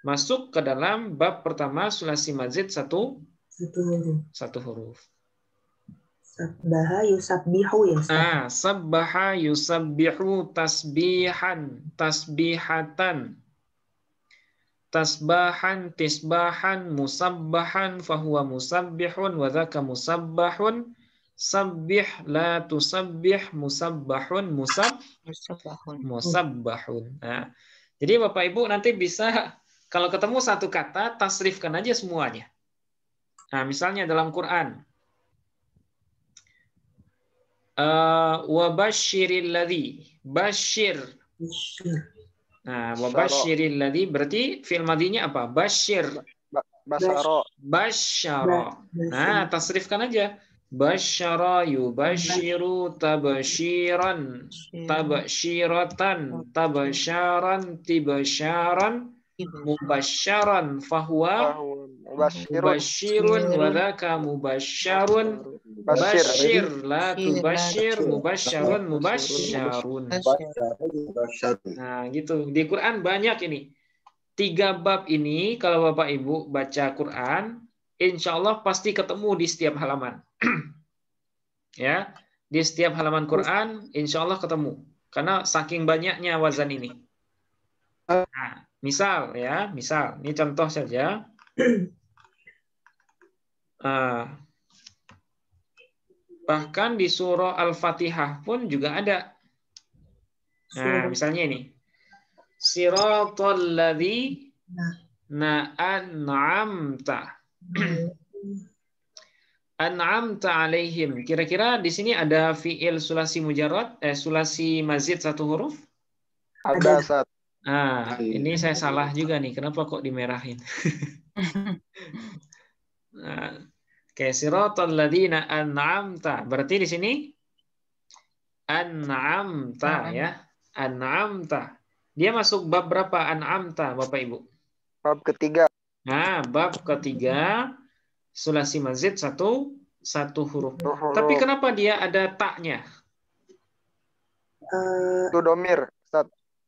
masuk ke dalam bab pertama sulasi mazid satu satu huruf. Satu huruf. Sabbaha yusabbihu ya. Ustaz. Ah, sabbaha yusabbihu tasbihan, tasbihatan. Tasbahan, tisbahan, musabbahan, fahuwa musabbihun, wadhaka musabbahun, sabbih, la tusabbih, musabbahun, musab, musabbahun. musabbahun. Nah, jadi Bapak Ibu nanti bisa, kalau ketemu satu kata, tasrifkan aja semuanya. Nah, misalnya dalam Quran, Uh, eh, wabashiril ladhi. Bashir. Nah, wabashiril ladhi berarti fi'il madinya apa? Bashir. Basyara. Basyara. Nah, tasrifkan aja. Basyara yubasyiru tabashiran tabashiratan tabasharan tibasharan mubasyaran fahuwa mubasyirun wa mubasyarun basyir la tubasyir mubasyarun mubasyarun nah gitu di Quran banyak ini tiga bab ini kalau Bapak Ibu baca Quran insya Allah pasti ketemu di setiap halaman [clears throat] ya di setiap halaman Quran insya Allah ketemu karena saking banyaknya wazan ini nah, Misal ya, misal ini contoh saja. Uh, [clears throat] bahkan di surah Al-Fatihah pun juga ada. Nah, misalnya ini. Siratul ladzi nah. naamta [clears throat] An'amta alaihim. Kira-kira di sini ada fi'il sulasi mujarad, eh, sulasi mazid satu huruf? Ada, satu Ah, ini saya salah juga nih. Kenapa kok dimerahin? [laughs] nah, ladina an'amta. Berarti di sini an'amta ya. An'amta. Dia masuk bab berapa an'amta, Bapak Ibu? Bab ketiga. Nah, bab ketiga sulasi mazid satu satu huruf. huruf. Tapi kenapa dia ada taknya? Uh, itu domir,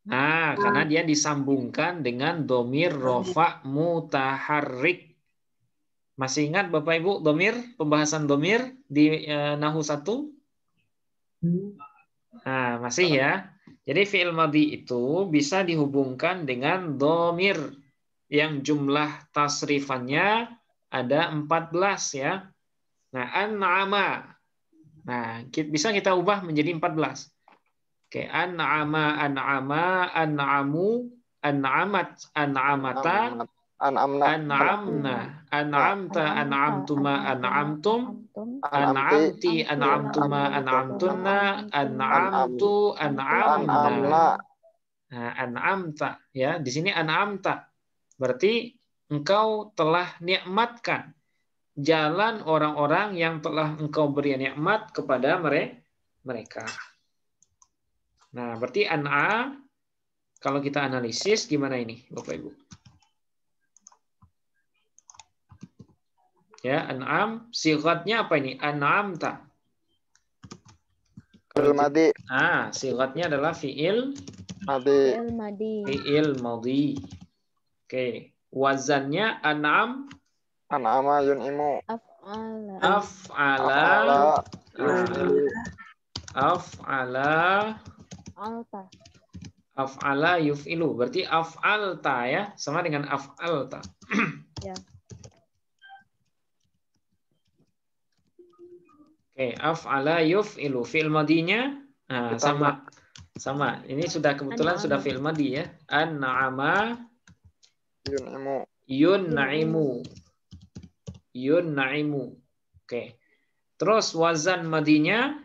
Nah, karena dia disambungkan dengan domir rofa mutaharrik. Masih ingat Bapak Ibu domir pembahasan domir di eh, nahu satu? Nah, masih ya. Jadi fi'il madhi itu bisa dihubungkan dengan domir yang jumlah tasrifannya ada 14 ya. Nah, an'ama. Nah, bisa kita ubah menjadi 14. Oke, an'ama an'ama an'amu an'amat an'amata an'amna an'amna an'amta an'amtuma an'amtum an'amti an'amtuma an'amtunna an'amtu an'amna nah, an'amta ya di sini an'amta berarti engkau telah nikmatkan jalan orang-orang yang telah engkau beri nikmat kepada mereka mereka Nah, berarti NA kalau kita analisis gimana ini, Bapak Ibu? Ya, an'am sifatnya apa ini? an'am tak madi. Ah, sifatnya adalah fi'il madi. Fi'il madi. Fi'il Oke, wazannya an'am an'ama yun'imu. Af'ala. Af'ala. Af'ala. Ah. Af'ala af'alta. Af'ala yuf'ilu. Berarti af'alta ya, sama dengan af'alta. [clears throat] ya. Oke, okay, af'ala yuf'ilu. Fi'il madinya nah, sama sama. Ini sudah kebetulan sudah fi'il madi ya. An-na'ama yun'imu. Yun'imu. Yun'imu. Oke. Okay. Terus wazan madinya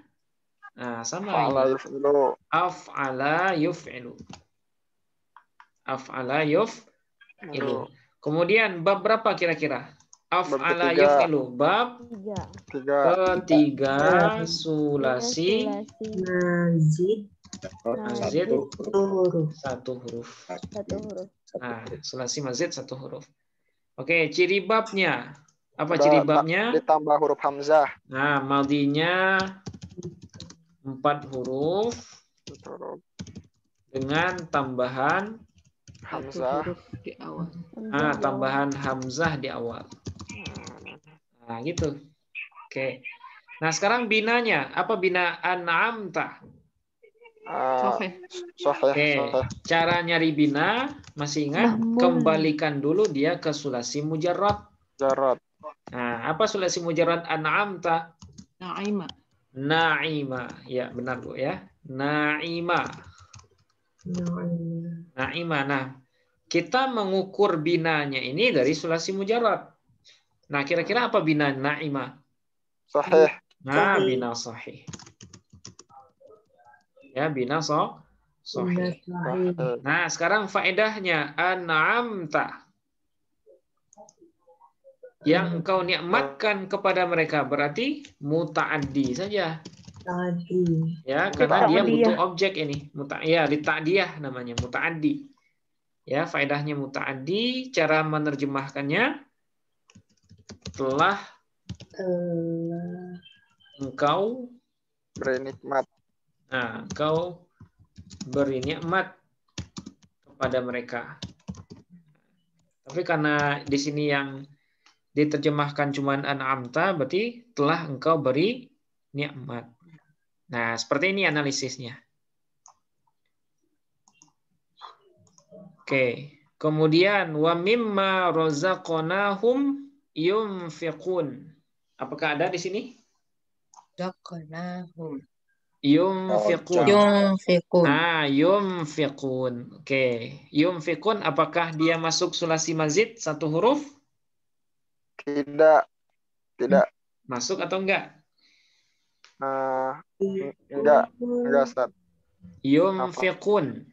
Nah, sama Fa'ala yuf'ilu. Af'ala yuf'ilu. Af'ala yuf'ilu. Kemudian bab berapa kira-kira? Af'ala yuf'ilu. Bab ketiga, ketiga sulasi nazid Mazid satu huruf. Satu huruf. Satu huruf. Nah, sulasi mazid satu huruf. Oke, ciri babnya. Apa ciri babnya? Ditambah huruf hamzah. Nah, madinya empat huruf dengan tambahan hamzah di awal. Ah, tambahan hamzah di awal. Nah, gitu. Oke. Nah, sekarang binanya apa bina an'amta? Ah, Oke. Okay. Cara nyari bina masih ingat nah, kembalikan dulu dia ke sulasi mujarot. Mujarrad. Nah, apa sulasi mujarrad an'amta? Na'ima. Naima. Ya, benar Bu ya. Naima. Naima. Nah, kita mengukur binanya ini dari sulasi mujarab. Nah, kira-kira apa bina Naima? Sahih. Nah, bina sahih. Ya, bina so sahih. Nah, sekarang faedahnya an'amta yang engkau nikmatkan kepada mereka berarti mutaaddi saja. Tadi. Ya, karena dia butuh objek ini. Muta ya, ditadiah namanya, mutaaddi. Ya, faedahnya mutaaddi, cara menerjemahkannya telah engkau engkau bernikmat. Nah, engkau beri nikmat kepada mereka. Tapi karena di sini yang diterjemahkan cuman an'amta berarti telah engkau beri nikmat. Nah, seperti ini analisisnya. Oke. Kemudian wa mimma razaqnahum yunfiqun. Apakah ada di sini? Razaqnahum. Yunfiqun. Oh, yunfiqun. Nah, yunfiqun. Oke. Yunfiqun apakah dia masuk sulasi mazid satu huruf? Tidak. Tidak. Masuk atau enggak? Uh, enggak, enggak Ustaz. Yunfiqun.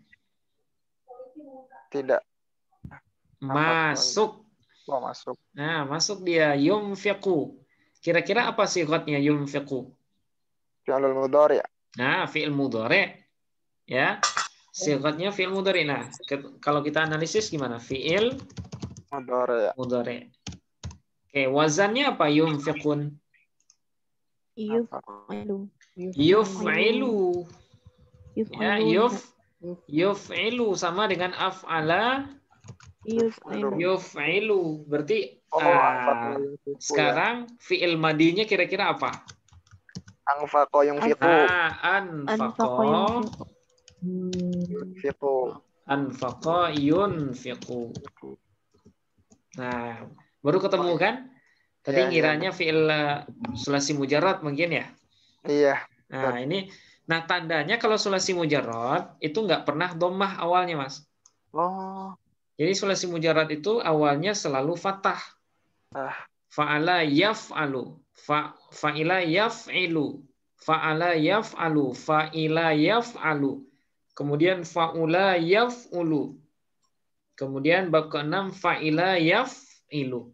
Tidak. Masuk. Oh, masuk. Nah, masuk dia yunfiqu. Kira-kira apa sih sifatnya yunfiqu? Fi'il mudhari. Ya? Nah, fi'il mudhari. Ya. Sifatnya fi'il mudhari. Nah, kalau kita analisis gimana? Fi'il mudhari. Ya? Mudhari. Oke, wazannya apa yunfiqun? Yuf'ilu. Yuf'ilu. Ya, yuf yuf'ilu sama dengan af'ala yuf'ilu. Yuf Berarti oh, uh, sekarang fi'il madinya kira-kira apa? Anfaqo yunfiqu. Ah, anfaqo. Yunfiqu. Anfaqo yunfiqu. Nah, Baru ketemu kan? Tadi iya, iya, ngiranya ya. fi'il eh, sulasi mujarad mungkin ya? Iya. Nah, ini nah tandanya kalau sulasi mujarad itu nggak pernah domah awalnya, Mas. Oh. Jadi sulasi mujarad itu awalnya selalu fatah. Ah. Fa'ala alu fa fa'ila yaf'ilu, fa'ala yaf yaf'alu, fa'ila alu Kemudian fa'ula yaf ulu Kemudian bab keenam fa'ila yaf ilu.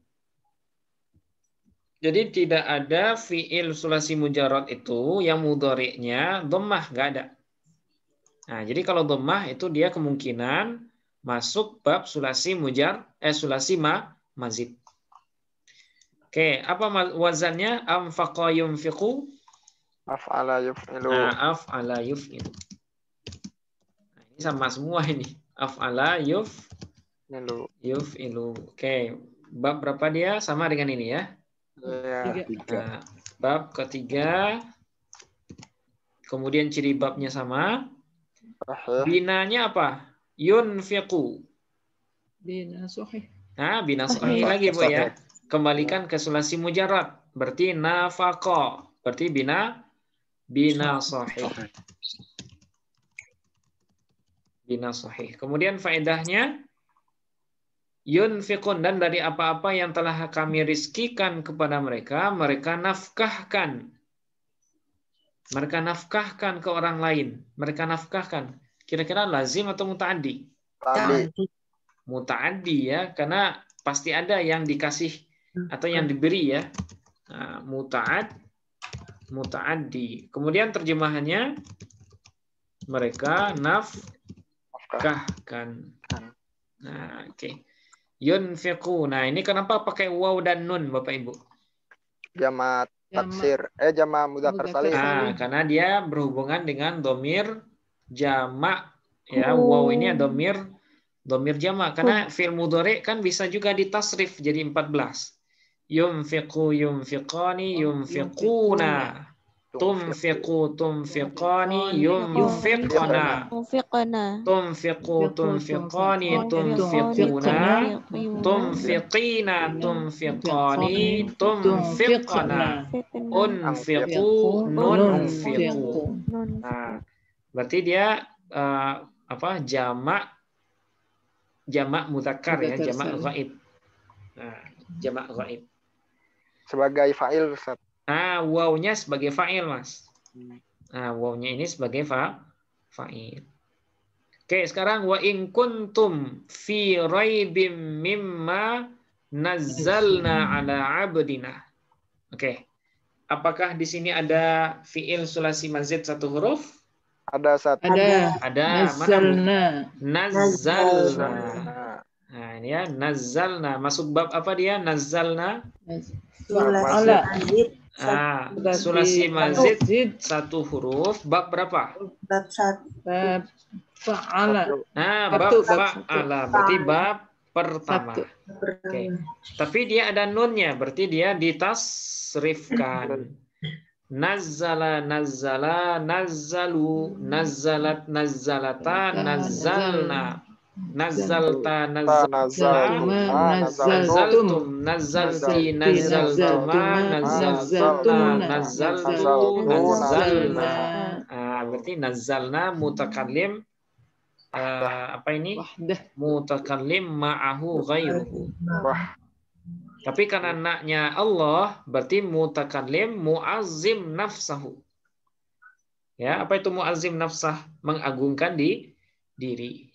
Jadi tidak ada fiil sulasi mujarot itu yang mudoriknya domah nggak ada. Nah, jadi kalau domah itu dia kemungkinan masuk bab sulasi mujar eh sulasi ma mazid. Oke, apa wazannya? Amfaqa yunfiqu. Af'ala yuf'ilu. Nah, af'ala yuf'ilu. Nah, ini sama semua ini. Af'ala yuf ilu. Oke, bab berapa dia sama dengan ini ya? Iya. Tiga. Nah, bab ketiga. Kemudian ciri babnya sama. Binanya apa? fiqu. Bina sahih. Nah, bina lagi Bu ya. Kembalikan ke sulasi mujarat. Berarti nafako. Berarti bina bina sahih. Bina sahih. Kemudian faedahnya yunfiqun dan dari apa-apa yang telah kami rizkikan kepada mereka, mereka nafkahkan. Mereka nafkahkan ke orang lain. Mereka nafkahkan. Kira-kira lazim atau muta'adi muta'adi ya, karena pasti ada yang dikasih atau yang diberi ya. Ah, muta'ad, muta'addi. Kemudian terjemahannya, mereka nafkahkan. Nah, oke. Okay. Yunfiku, Nah, ini kenapa pakai waw dan nun, Bapak Ibu? Jamat, taksir. Eh, jama mudah salim. Nah, karena dia berhubungan dengan domir jamak. Ya, oh. waw ini domir domir jamak. Karena oh. fi'il mudhari kan bisa juga ditasrif jadi empat 14. Yunfiqu, yunfiqani, oh, yunfiquna tunfiqu tunfiqani yunfiqna tunfiqna tunfiqu tunfiqani tunfiquna tunfiqina tunfiqani tunfiqna unfiqu nunfiqu nah berarti dia uh, apa jamak jamak muzakkar ya jamak ghaib nah jamak ghaib sebagai fa'il Ustaz Ah, wawnya sebagai fa'il, Mas. Nah, wawnya ini sebagai fa fa'il. Oke, sekarang wa in kuntum fi raibim mimma nazzalna ala abdina. Oke. Apakah di sini ada fi'il sulasi mazid satu huruf? Ada satu. Ada. Ada. Nazalna. Nazalna. Nah, ini ya nazalna. Masuk bab apa dia? Nazalna. Nazalna. Ah, sulasi mazid satu huruf. Bab berapa? Bab satu. Bab fa'ala. Nah, bab fa'ala. Berarti bab pertama. Oke. Okay. Tapi dia ada nunnya, berarti dia ditasrifkan. Nazzala, nazzala, nazzalu, hmm. nazzalat, nazzalata, nazzalna. Nazalta, ah, ah, nazaltum, nazalti, nazaltuma, nazalta, nazaltu, nazalna. Ah, berarti nazalna hmm. mutakallim ah, apa ini? Mutakallim ma'ahu ghairuhu. Tapi karena naknya Allah berarti mutakallim muazim nafsahu. Ya, apa itu muazim nafsah? Mengagungkan di diri.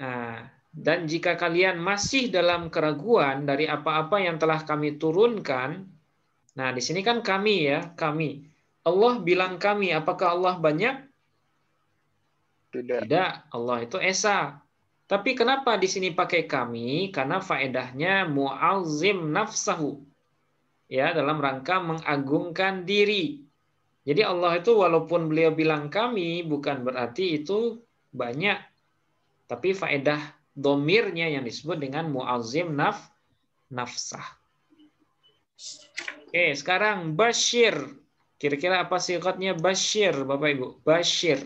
Nah, dan jika kalian masih dalam keraguan dari apa-apa yang telah kami turunkan, nah di sini kan kami ya, kami. Allah bilang kami, apakah Allah banyak? Tidak. Tidak, Allah itu Esa. Tapi kenapa di sini pakai kami? Karena faedahnya mu'azim nafsahu. Ya, dalam rangka mengagungkan diri. Jadi Allah itu walaupun beliau bilang kami, bukan berarti itu banyak tapi faedah domirnya yang disebut dengan mu'azim naf nafsah. Oke, sekarang Bashir. Kira-kira apa sifatnya Bashir, Bapak Ibu? Bashir.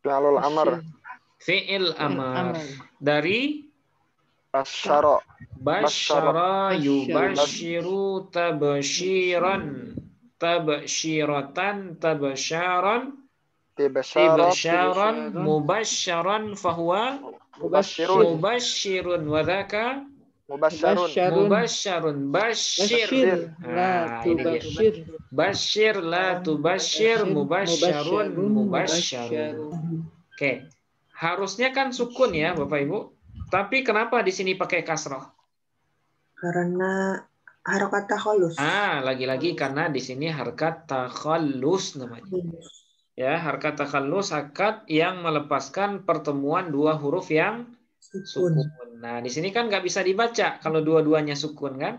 Fi'il amar. Fi'il amar. Dari Basyara. Basyara yubashiru tabashiran. Tabashiratan tabasharan tibasyaran tibasyaran mubasyaran fahuwa mubasyirun mubasyirun wadaka mubasyarun mubasyarun basyir ah, la tubashir basyir la tubashir mubasyarun mubasyarun oke harusnya kan sukun ya Bapak Ibu tapi kenapa di sini pakai kasroh karena harokat takhalus. ah lagi-lagi karena di sini harokat takhalus namanya ya harkat takhalus harkat yang melepaskan pertemuan dua huruf yang sukun. Nah, di sini kan nggak bisa dibaca kalau dua-duanya sukun kan?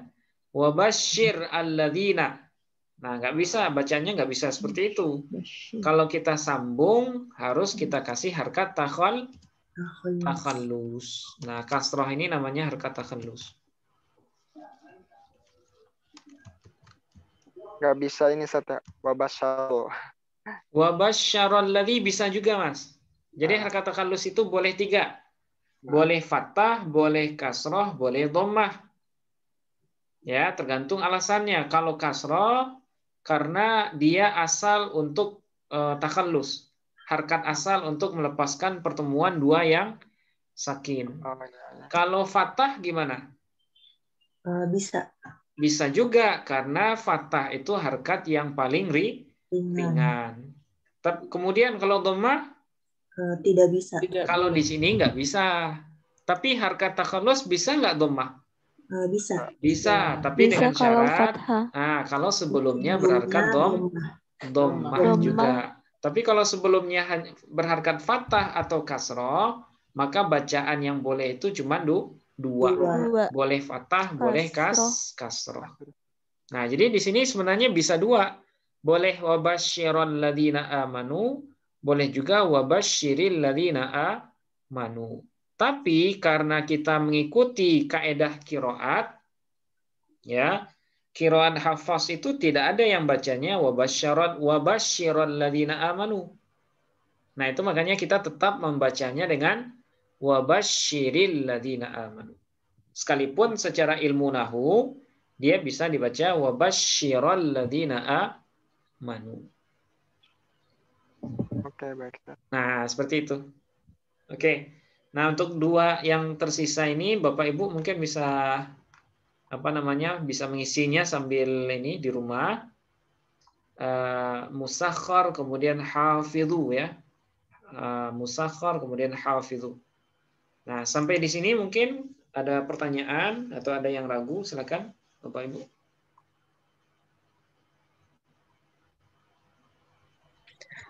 Wabashir aladina. Nah, nggak bisa bacanya nggak bisa seperti itu. Kalau kita sambung harus kita kasih harkat takhal takhalus. Nah, kasroh ini namanya harkat takhalus. Gak bisa ini kata ya. wabashal lagi bisa juga, Mas. Jadi ah. kata halus itu boleh tiga. Nah. Boleh fatah, boleh kasroh, boleh domah. Ya, tergantung alasannya. Kalau kasroh, karena dia asal untuk uh, takallus. Harkat asal untuk melepaskan pertemuan dua yang sakin. Oh, iya, iya. Kalau fatah gimana? Eh, bisa. Bisa juga, karena fatah itu harkat yang paling ri, ringan. kemudian kalau doma eh, tidak bisa. Tidak. Kalau di sini nggak bisa. Tapi harkat takalus bisa nggak doma? Eh, bisa. Bisa, tapi bisa dengan kalau syarat. Nah, kalau sebelumnya berharkat dom, doma juga. Tapi kalau sebelumnya berharkat fatah atau kasroh, maka bacaan yang boleh itu cuma du, dua. dua. Boleh fatah, kasro. boleh kas, kasroh. Nah, jadi di sini sebenarnya bisa dua boleh wabashirul ladina amanu, boleh juga wabashiril ladina amanu. Tapi karena kita mengikuti kaedah kiroat, ya kiroat hafaz itu tidak ada yang bacanya wabashirul wabashirul ladina amanu. Nah itu makanya kita tetap membacanya dengan wabashiril ladina amanu. Sekalipun secara ilmu nahu dia bisa dibaca wabashirul ladina amanu Manu. Oke, okay, Nah, seperti itu. Oke. Nah, untuk dua yang tersisa ini Bapak Ibu mungkin bisa apa namanya? bisa mengisinya sambil ini di rumah. Uh, eh, musakhar kemudian hafidhu ya. Uh, eh, musakhar kemudian hafidhu. Nah, sampai di sini mungkin ada pertanyaan atau ada yang ragu silakan Bapak Ibu.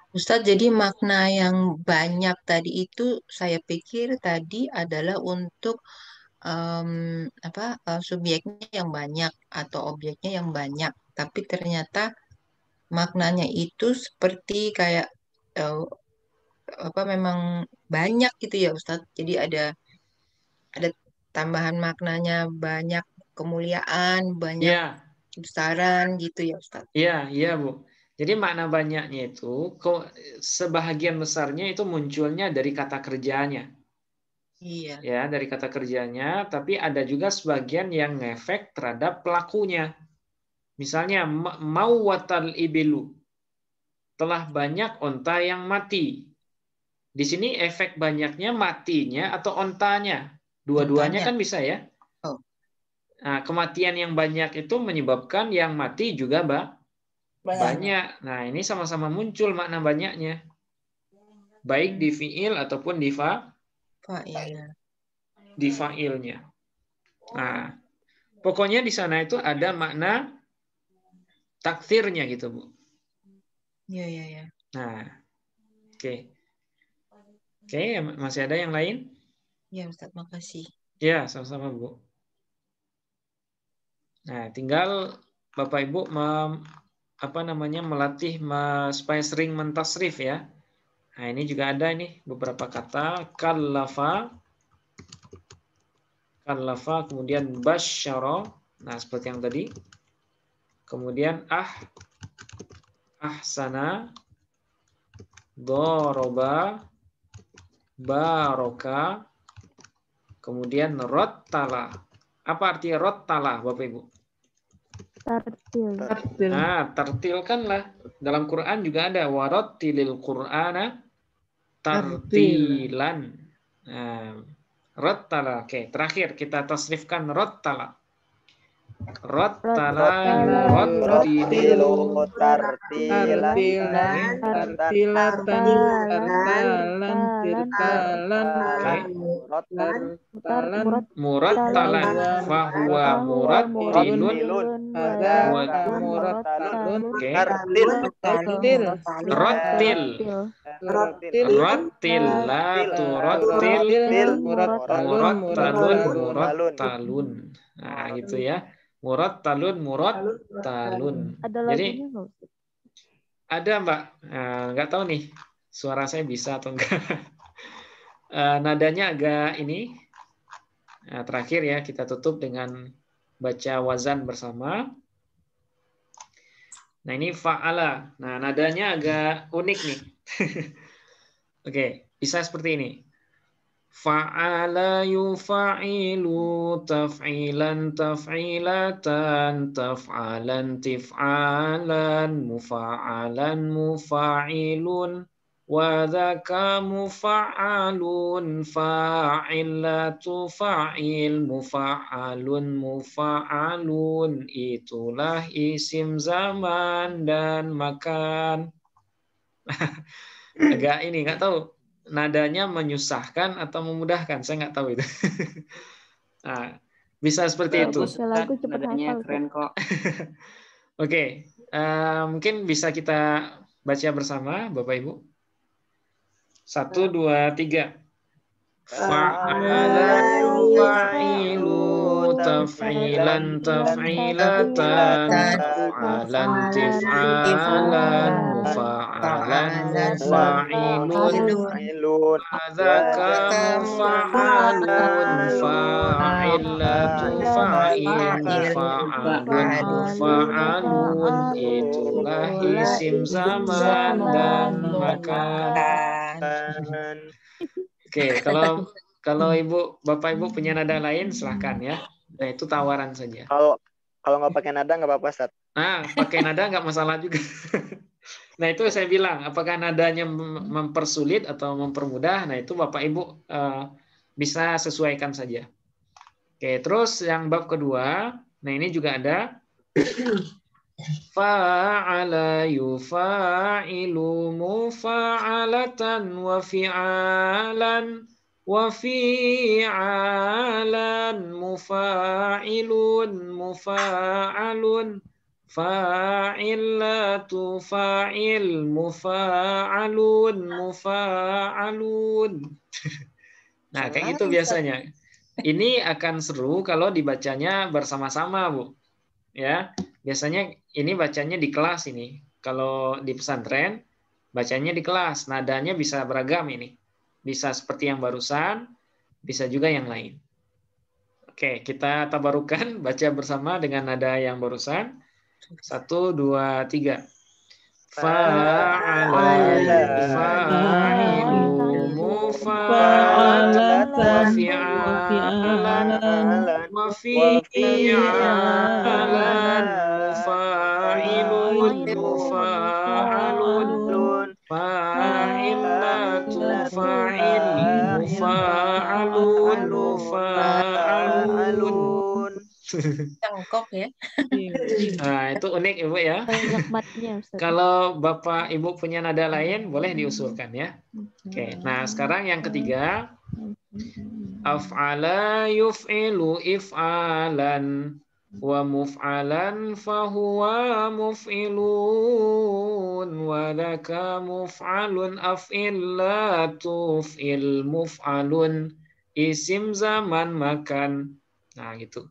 Ustadz, jadi makna yang banyak tadi itu saya pikir tadi adalah untuk um, apa uh, subjeknya yang banyak atau objeknya yang banyak, tapi ternyata maknanya itu seperti kayak uh, apa memang banyak gitu ya Ustadz. Jadi ada ada tambahan maknanya banyak kemuliaan, banyak yeah. kebesaran gitu ya Ustadz. Iya, yeah, iya yeah, Bu. Jadi makna banyaknya itu sebahagian besarnya itu munculnya dari kata kerjanya. Iya. Ya, dari kata kerjanya, tapi ada juga sebagian yang ngefek terhadap pelakunya. Misalnya mau watal ibilu telah banyak onta yang mati. Di sini efek banyaknya matinya atau ontanya. Dua-duanya kan bisa ya. Oh. Nah, kematian yang banyak itu menyebabkan yang mati juga, Mbak, banyak. banyak. Nah, ini sama-sama muncul makna banyaknya. Baik di fiil ataupun di fa fa'il. Di fa'ilnya. Nah, pokoknya di sana itu ada makna takdirnya gitu, Bu. Iya, iya, iya. Nah. Oke. Okay. Oke, okay, ya, masih ada yang lain? Ya, Ustaz, makasih. Ya, sama-sama, Bu. Nah, tinggal Bapak Ibu mem apa namanya melatih supaya sering mentasrif ya. Nah, ini juga ada ini beberapa kata kallafa kallafa kemudian basyara. Nah, seperti yang tadi. Kemudian ah ahsana doroba baroka kemudian rottala. Apa arti rottala, Bapak Ibu? Tertil. tartil. Nah, tertilkanlah. Dalam Quran juga ada warattilil Qur'ana tartilan. Nah, rotala. Oke, terakhir kita tasrifkan rotala. Rotala. Rotilu tartilan Tartilan. Tartilan. Tartilan. Oke. Murad talan Murad talan Fahuwa Murad tinun Wa Murad talun Tartil Tartil rotil, Rotil La rotil, Murad talun Murad talun Nah gitu ya Murad talun Murad talun Jadi ada mbak nah, nggak tahu nih suara saya bisa atau enggak Uh, nadanya agak ini. Nah, terakhir ya, kita tutup dengan baca wazan bersama. Nah, ini fa'ala. Nah, nadanya agak unik nih. [laughs] Oke, okay, bisa seperti ini. Fa'ala yufa'ilu taf'ilan taf'ilatan taf'alan tif'alan mufa'alan mufa'ilun. وذاك مفعل فاعلة فاعل مفعل مفعلun itulah isim zaman dan makan [laughs] agak ini nggak tahu nadanya menyusahkan atau memudahkan saya nggak tahu itu [laughs] nah, bisa seperti Lalu, itu aku nadanya keren kok [laughs] oke okay. uh, eh, mungkin bisa kita baca bersama bapak ibu satu, dua, tiga. Fa'alan fa'ilu taf'ilan taf'ilatan Fa'alan tif'alan mufa'alan fa'ilun Fa'zakar fa'alun fa'ilatu fa'ilu fa'alun fa'alun Itulah isim zaman dan makan silakan. Oke, kalau kalau ibu bapak ibu punya nada lain silahkan ya. Nah itu tawaran saja. Kalau kalau nggak pakai nada nggak apa-apa Ustaz. Ah, pakai nada nggak masalah juga. [laughs] nah itu saya bilang apakah nadanya mempersulit atau mempermudah? Nah itu bapak ibu uh, bisa sesuaikan saja. Oke, terus yang bab kedua, nah ini juga ada Fa'ala yufa'ilu mufa'alatan wa fi'alan wa fi'alan mufa'ilun mufa'alun fa'ilatu fa'il mufa'alun mufa'alun Nah, kayak gitu biasanya. Ini akan seru kalau dibacanya bersama-sama, Bu. Ya. Biasanya ini bacanya di kelas ini. Kalau di pesantren bacanya di kelas, nadanya bisa beragam ini. Bisa seperti yang barusan, bisa juga yang lain. Oke, kita tabarukan [laughs] baca bersama dengan nada yang barusan. Satu, dua, tiga. Fa'ala fa'ilun fa'alun fa'ilatu fa'il fa'alun fa'alun Cangkok ya. Nah, itu unik Ibu ya. Kalau Bapak Ibu punya nada lain boleh diusulkan ya. Hmm. Oke. Nah, sekarang yang ketiga hmm. af'ala yuf'ilu if'alan huwa muf'ilun wa laka muf'alun af'illa tuf'il mu'f'alun, isim zaman makan nah gitu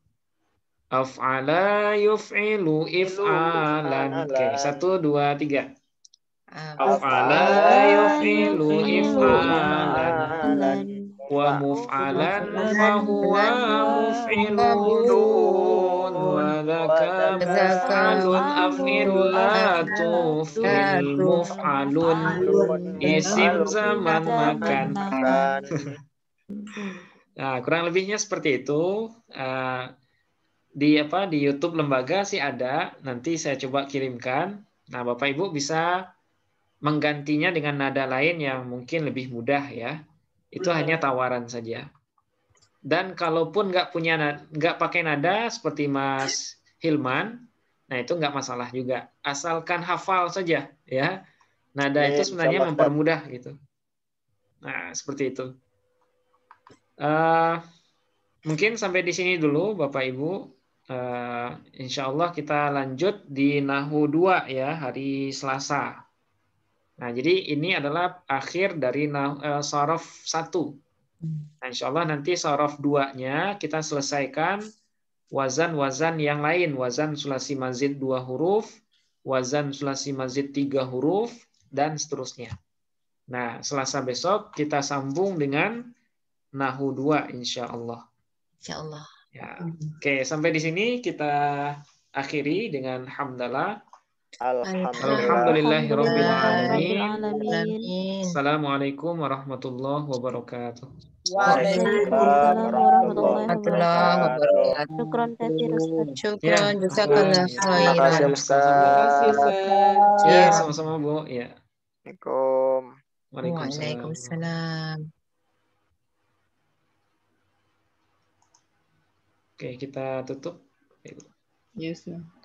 af'ala yuf'ilu if'alan oke okay. satu dua tiga af'ala yuf'ilu if'alan wa muf'alan fahuwa muf'ilun وذكاء مفعل أفعلات فعل zaman makan [laughs] Nah, kurang lebihnya seperti itu. Uh, di apa di YouTube lembaga sih ada. Nanti saya coba kirimkan. Nah, Bapak Ibu bisa menggantinya dengan nada lain yang mungkin lebih mudah ya. Itu hanya tawaran saja. Dan kalaupun nggak punya nggak pakai nada seperti Mas Hilman, nah itu nggak masalah juga. Asalkan hafal saja ya. Nada ya, itu sebenarnya mempermudah kan. gitu. Nah seperti itu. Uh, mungkin sampai di sini dulu Bapak Ibu. Uh, insya Allah kita lanjut di Nahu 2 ya hari Selasa. Nah, jadi ini adalah akhir dari uh, sorof 1. Hmm. Nah, insya Allah nanti sorof duanya kita selesaikan wazan-wazan yang lain. Wazan sulasi mazid dua huruf, wazan sulasi mazid tiga huruf, dan seterusnya. Nah, selasa besok kita sambung dengan Nahu dua insya Allah. Insya Allah. Ya. Oke, sampai di sini kita akhiri dengan Hamdalah. Assalamualaikum warahmatullahi wabarakatuh. Waalaikumsalam warahmatullahi wabarakatuh. Ya, ya, ya. Waalaikumsalam. Oke, kita tutup. Yes, sir.